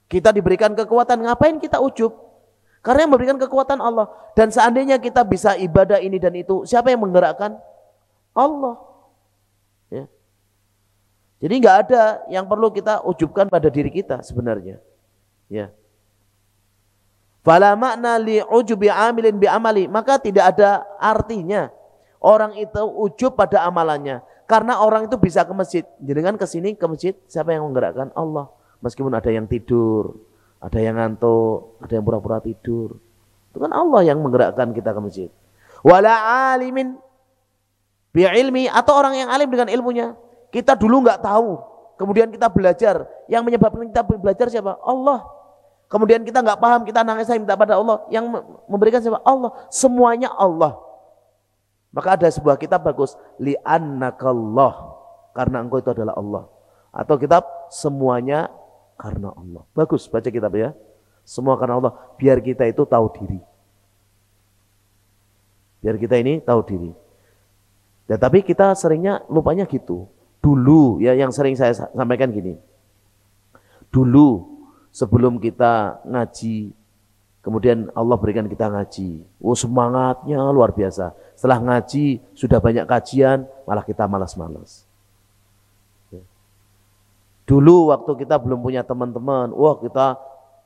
Kita diberikan kekuatan, ngapain kita ujub? Karena yang memberikan kekuatan Allah. Dan seandainya kita bisa ibadah ini dan itu, siapa yang menggerakkan? Allah. Ya. Jadi nggak ada yang perlu kita ujubkan pada diri kita sebenarnya. Ya. Fala makna li ujubi amilin bi amali, maka tidak ada artinya orang itu ujub pada amalannya. Karena orang itu bisa ke masjid. kan ke sini ke masjid, siapa yang menggerakkan? Allah. Meskipun ada yang tidur, ada yang ngantuk, ada yang pura-pura tidur. Itu kan Allah yang menggerakkan kita ke masjid. Wala alimin bi ilmi atau orang yang alim dengan ilmunya. Kita dulu nggak tahu, kemudian kita belajar. Yang menyebabkan kita belajar siapa? Allah. Kemudian kita nggak paham, kita nangis saya minta pada Allah. Yang memberikan siapa? Allah. Semuanya Allah. Maka ada sebuah kitab bagus. Allah Karena engkau itu adalah Allah. Atau kitab semuanya karena Allah. Bagus, baca kitab ya. Semua karena Allah. Biar kita itu tahu diri. Biar kita ini tahu diri. Ya, tapi kita seringnya lupanya gitu. Dulu ya yang sering saya sampaikan gini. Dulu sebelum kita ngaji, kemudian Allah berikan kita ngaji. Oh semangatnya luar biasa. Setelah ngaji, sudah banyak kajian, malah kita malas-malas. Ya. Dulu waktu kita belum punya teman-teman, wah kita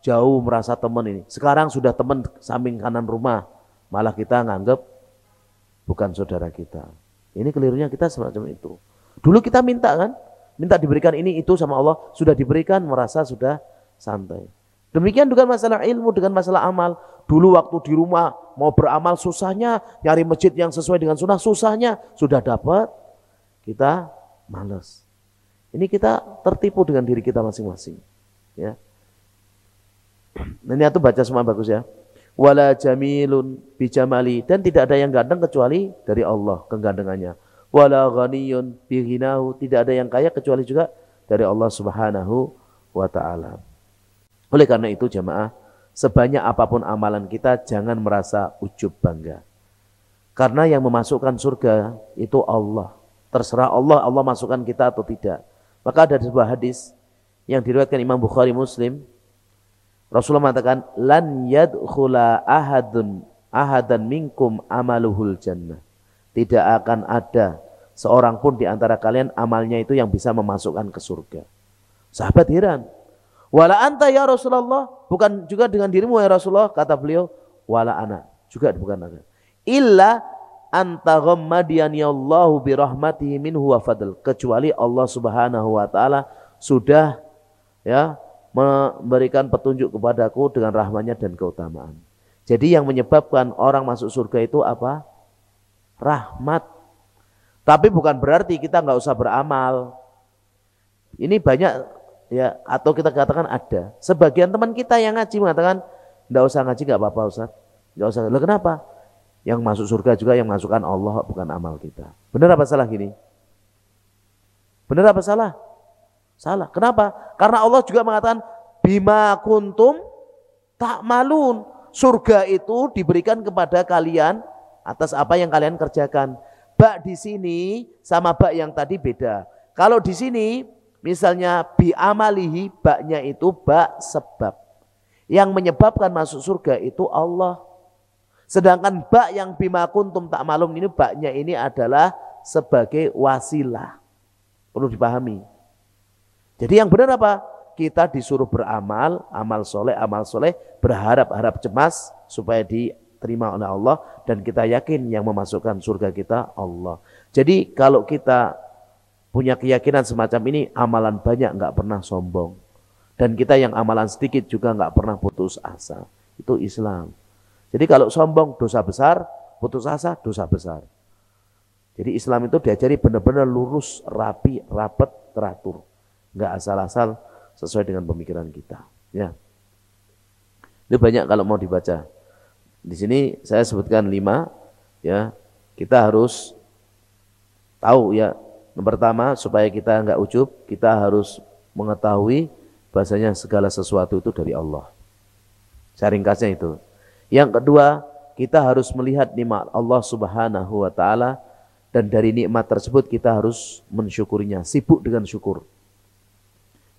jauh merasa teman ini. Sekarang sudah teman samping kanan rumah, malah kita nganggap bukan saudara kita. Ini kelirunya kita semacam itu. Dulu kita minta kan, minta diberikan ini itu sama Allah, sudah diberikan merasa sudah santai. Demikian dengan masalah ilmu dengan masalah amal. Dulu waktu di rumah mau beramal susahnya, nyari masjid yang sesuai dengan sunnah susahnya, sudah dapat kita males. Ini kita tertipu dengan diri kita masing-masing. Ya. Ini aku baca semua bagus ya. Wala jamilun bijamali dan tidak ada yang ganteng kecuali dari Allah kegandengannya. Wala ghaniyun bihinahu tidak ada yang kaya kecuali juga dari Allah Subhanahu wa taala. Oleh karena itu jemaah, sebanyak apapun amalan kita jangan merasa ujub bangga. Karena yang memasukkan surga itu Allah. Terserah Allah, Allah masukkan kita atau tidak. Maka ada sebuah hadis yang diriwayatkan Imam Bukhari Muslim. Rasulullah mengatakan, "Lan yadkhula ahadun ahadan minkum amaluhul jannah." Tidak akan ada seorang pun di antara kalian amalnya itu yang bisa memasukkan ke surga. Sahabat heran, Wala anta ya Rasulullah, bukan juga dengan dirimu ya Rasulullah, kata beliau, wala ana, juga bukan aku. Illa anta ghammadiyani Allahu bi rahmatihi minhu wa fadl. Kecuali Allah Subhanahu wa taala sudah ya memberikan petunjuk kepadaku dengan rahmatnya dan keutamaan. Jadi yang menyebabkan orang masuk surga itu apa? Rahmat. Tapi bukan berarti kita nggak usah beramal. Ini banyak ya atau kita katakan ada. Sebagian teman kita yang ngaji mengatakan tidak usah ngaji nggak apa-apa Ustaz. nggak usah. lo kenapa? Yang masuk surga juga yang masukkan Allah bukan amal kita. Benar apa salah gini? Benar apa salah? Salah. Kenapa? Karena Allah juga mengatakan bima kuntum tak malun. Surga itu diberikan kepada kalian atas apa yang kalian kerjakan. Bak di sini sama bak yang tadi beda. Kalau di sini Misalnya bi-amalihi baknya itu bak sebab. Yang menyebabkan masuk surga itu Allah. Sedangkan bak yang bima kuntum tak malum ini baknya ini adalah sebagai wasilah. Perlu dipahami. Jadi yang benar apa? Kita disuruh beramal, amal soleh, amal soleh, berharap, harap cemas supaya diterima oleh Allah dan kita yakin yang memasukkan surga kita Allah. Jadi kalau kita punya keyakinan semacam ini amalan banyak nggak pernah sombong dan kita yang amalan sedikit juga nggak pernah putus asa itu Islam jadi kalau sombong dosa besar putus asa dosa besar jadi Islam itu diajari benar-benar lurus rapi rapet teratur nggak asal-asal sesuai dengan pemikiran kita ya itu banyak kalau mau dibaca di sini saya sebutkan lima ya kita harus tahu ya pertama, supaya kita nggak ujub, kita harus mengetahui bahasanya segala sesuatu itu dari Allah. Saya ringkasnya itu. Yang kedua, kita harus melihat nikmat Allah Subhanahu wa taala dan dari nikmat tersebut kita harus mensyukurinya, sibuk dengan syukur.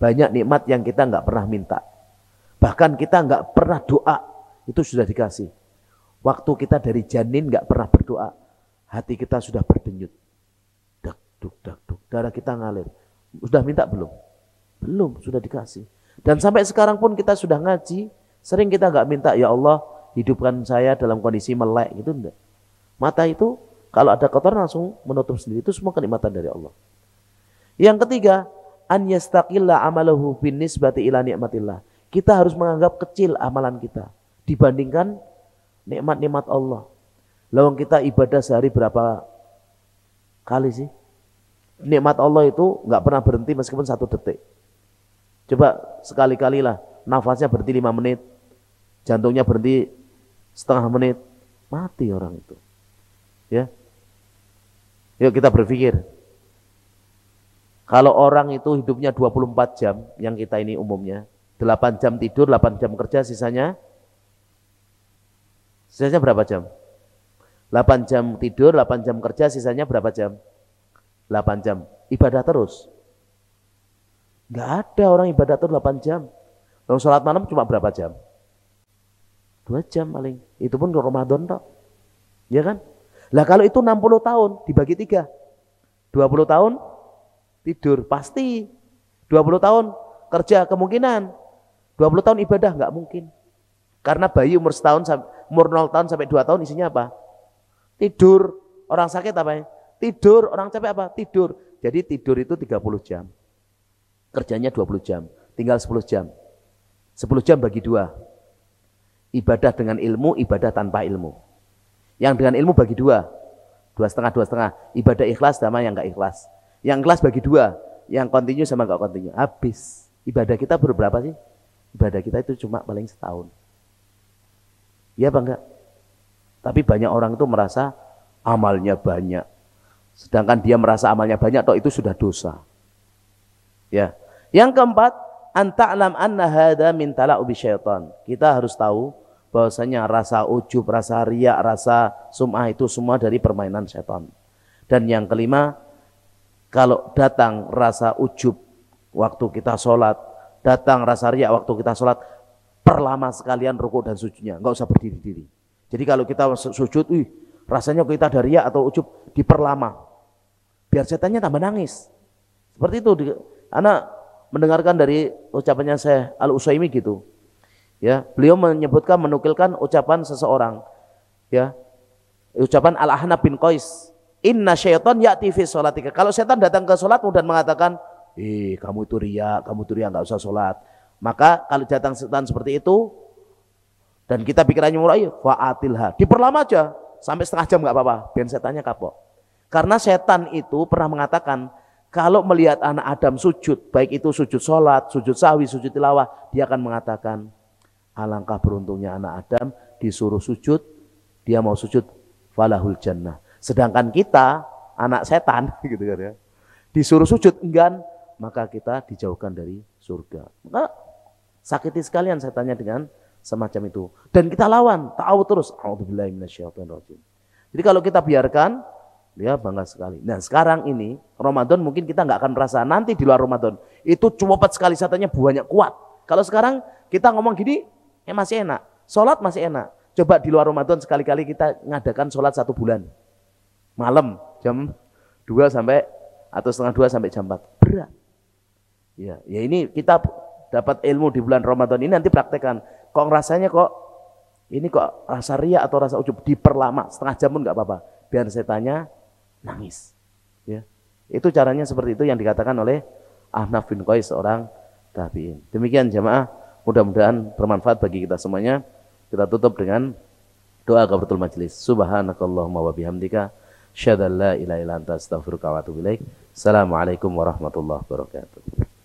Banyak nikmat yang kita nggak pernah minta. Bahkan kita nggak pernah doa, itu sudah dikasih. Waktu kita dari janin nggak pernah berdoa, hati kita sudah berdenyut duk dak duk darah kita ngalir sudah minta belum belum sudah dikasih dan sampai sekarang pun kita sudah ngaji sering kita nggak minta ya Allah hidupkan saya dalam kondisi melek gitu enggak mata itu kalau ada kotoran langsung menutup sendiri itu semua kenikmatan dari Allah yang ketiga an yastaqilla amaluhu bin nisbati ila ni'matillah. kita harus menganggap kecil amalan kita dibandingkan nikmat-nikmat Allah lawang kita ibadah sehari berapa kali sih nikmat Allah itu nggak pernah berhenti meskipun satu detik. Coba sekali-kalilah nafasnya berhenti lima menit, jantungnya berhenti setengah menit, mati orang itu. Ya, Yuk kita berpikir. Kalau orang itu hidupnya 24 jam, yang kita ini umumnya, 8 jam tidur, 8 jam kerja, sisanya sisanya berapa jam? 8 jam tidur, 8 jam kerja, sisanya berapa jam? 8 jam. Ibadah terus. Enggak ada orang ibadah terus 8 jam. Orang sholat malam cuma berapa jam? 2 jam paling. Itu pun ke Ramadan Tak. Ya kan? Lah kalau itu 60 tahun dibagi 3. 20 tahun tidur pasti. 20 tahun kerja kemungkinan. 20 tahun ibadah enggak mungkin. Karena bayi umur setahun umur 0 tahun sampai 2 tahun isinya apa? Tidur. Orang sakit apa ya? Tidur, orang capek apa? Tidur. Jadi tidur itu 30 jam. Kerjanya 20 jam, tinggal 10 jam. 10 jam bagi dua. Ibadah dengan ilmu, ibadah tanpa ilmu. Yang dengan ilmu bagi dua. Dua setengah, dua setengah. Ibadah ikhlas sama yang gak ikhlas. Yang ikhlas bagi dua. Yang kontinu sama gak kontinu. Habis. Ibadah kita berapa sih? Ibadah kita itu cuma paling setahun. Ya bangga. Tapi banyak orang itu merasa amalnya banyak, Sedangkan dia merasa amalnya banyak, toh itu sudah dosa. Ya. Yang keempat, anta'lam anna hada mintala tala'ubi syaitan. Kita harus tahu bahwasanya rasa ujub, rasa riak, rasa sum'ah itu semua dari permainan setan. Dan yang kelima, kalau datang rasa ujub waktu kita sholat, datang rasa riak waktu kita sholat, perlama sekalian rukuk dan sujudnya, nggak usah berdiri-diri. Jadi kalau kita sujud, wih, rasanya kita dari ya atau ujub, diperlama, biar setannya tambah nangis. Seperti itu. Anak mendengarkan dari ucapannya saya Al Usaimi gitu. Ya, beliau menyebutkan menukilkan ucapan seseorang. Ya. Ucapan Al Ahnab bin Qais, "Inna syaitan ya fi solatika. Kalau setan datang ke solatmu dan mengatakan, ih kamu itu ria, kamu itu ria enggak usah solat. Maka kalau datang setan seperti itu dan kita pikirannya mulai iya, fa'atilha, diperlama aja sampai setengah jam enggak apa-apa, biar setannya kapok. Karena setan itu pernah mengatakan, kalau melihat anak Adam sujud, baik itu sujud sholat, sujud sawi, sujud tilawah, dia akan mengatakan, alangkah beruntungnya anak Adam disuruh sujud, dia mau sujud, falahul jannah. Sedangkan kita, anak setan, [LAUGHS] gitu kan ya, disuruh sujud, enggan, maka kita dijauhkan dari surga. Maka sakiti sekalian setannya dengan semacam itu. Dan kita lawan, tahu terus. Jadi kalau kita biarkan, dia bangga sekali. Nah sekarang ini Ramadan mungkin kita nggak akan merasa nanti di luar Ramadan. Itu cepat sekali satunya banyak kuat. Kalau sekarang kita ngomong gini, eh masih enak. Sholat masih enak. Coba di luar Ramadan sekali-kali kita ngadakan sholat satu bulan. Malam jam 2 sampai atau setengah 2 sampai jam 4. Berat. Ya, ya ini kita dapat ilmu di bulan Ramadan ini nanti praktekan. Kok rasanya kok ini kok rasa ria atau rasa ujub diperlama setengah jam pun nggak apa-apa. Biar saya tanya nangis. Ya. Itu caranya seperti itu yang dikatakan oleh Ahnaf bin Qais seorang tabi'in. Demikian jemaah mudah-mudahan bermanfaat bagi kita semuanya. Kita tutup dengan doa kabratul majlis. Subhanakallahumma wa bihamdika syadallah ila ila anta astaghfiruka wa atubu ilaik. Assalamualaikum warahmatullahi wabarakatuh.